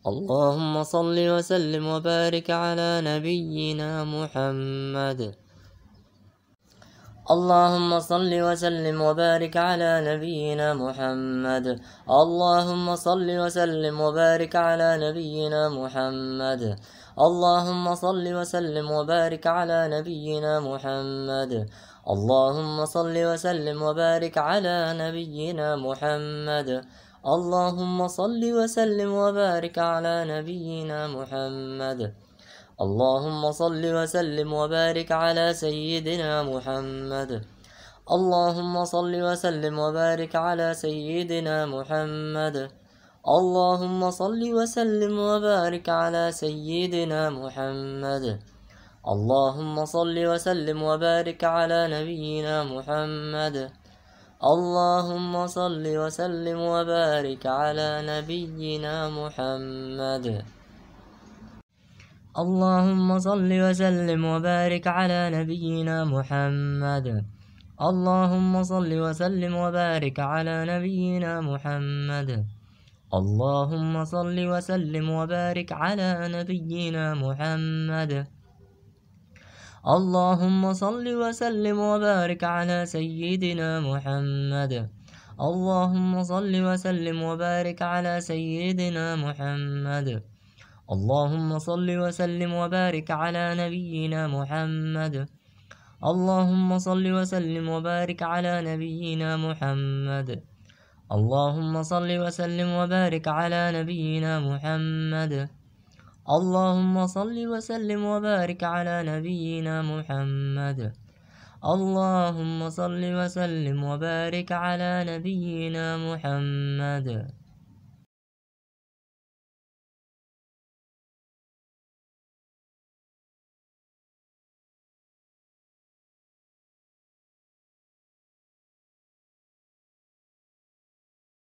اللهم صل وسلم وبارك على نبينا محمد اللهم صل وسلم وبارك على نبينا محمد اللهم صل وسلم وبارك على نبينا محمد اللهم صل وسلم وبارك على نبينا محمد اللهم صل وسلم وبارك على نبينا محمد اللهم صل وسلم وبارك على نبينا محمد اللهم صل وسلم وبارك على سيدنا محمد اللهم صل وسلم وبارك على سيدنا محمد اللهم صل وسلم وبارك على سيدنا محمد اللهم صل وسلم وبارك على نبينا محمد اللهم صل وسلم وبارك على نبينا محمد اللهم صل وسلم وبارك على نبينا محمد اللهم صل وسلم وبارك على نبينا محمد اللهم صل وسلم وبارك على نبينا محمد اللهم صل وسلم وبارك على سيدنا محمد اللهم صل وسلم وبارك على سيدنا محمد اللهم صل وسلم وبارك على نبينا محمد اللهم صل وسلم وبارك على نبينا محمد اللهم صل وسلم وبارك على نبينا محمد اللهم صل وسلم وبارك على نبينا محمد اللهم صل وسلم وبارك على نبينا محمد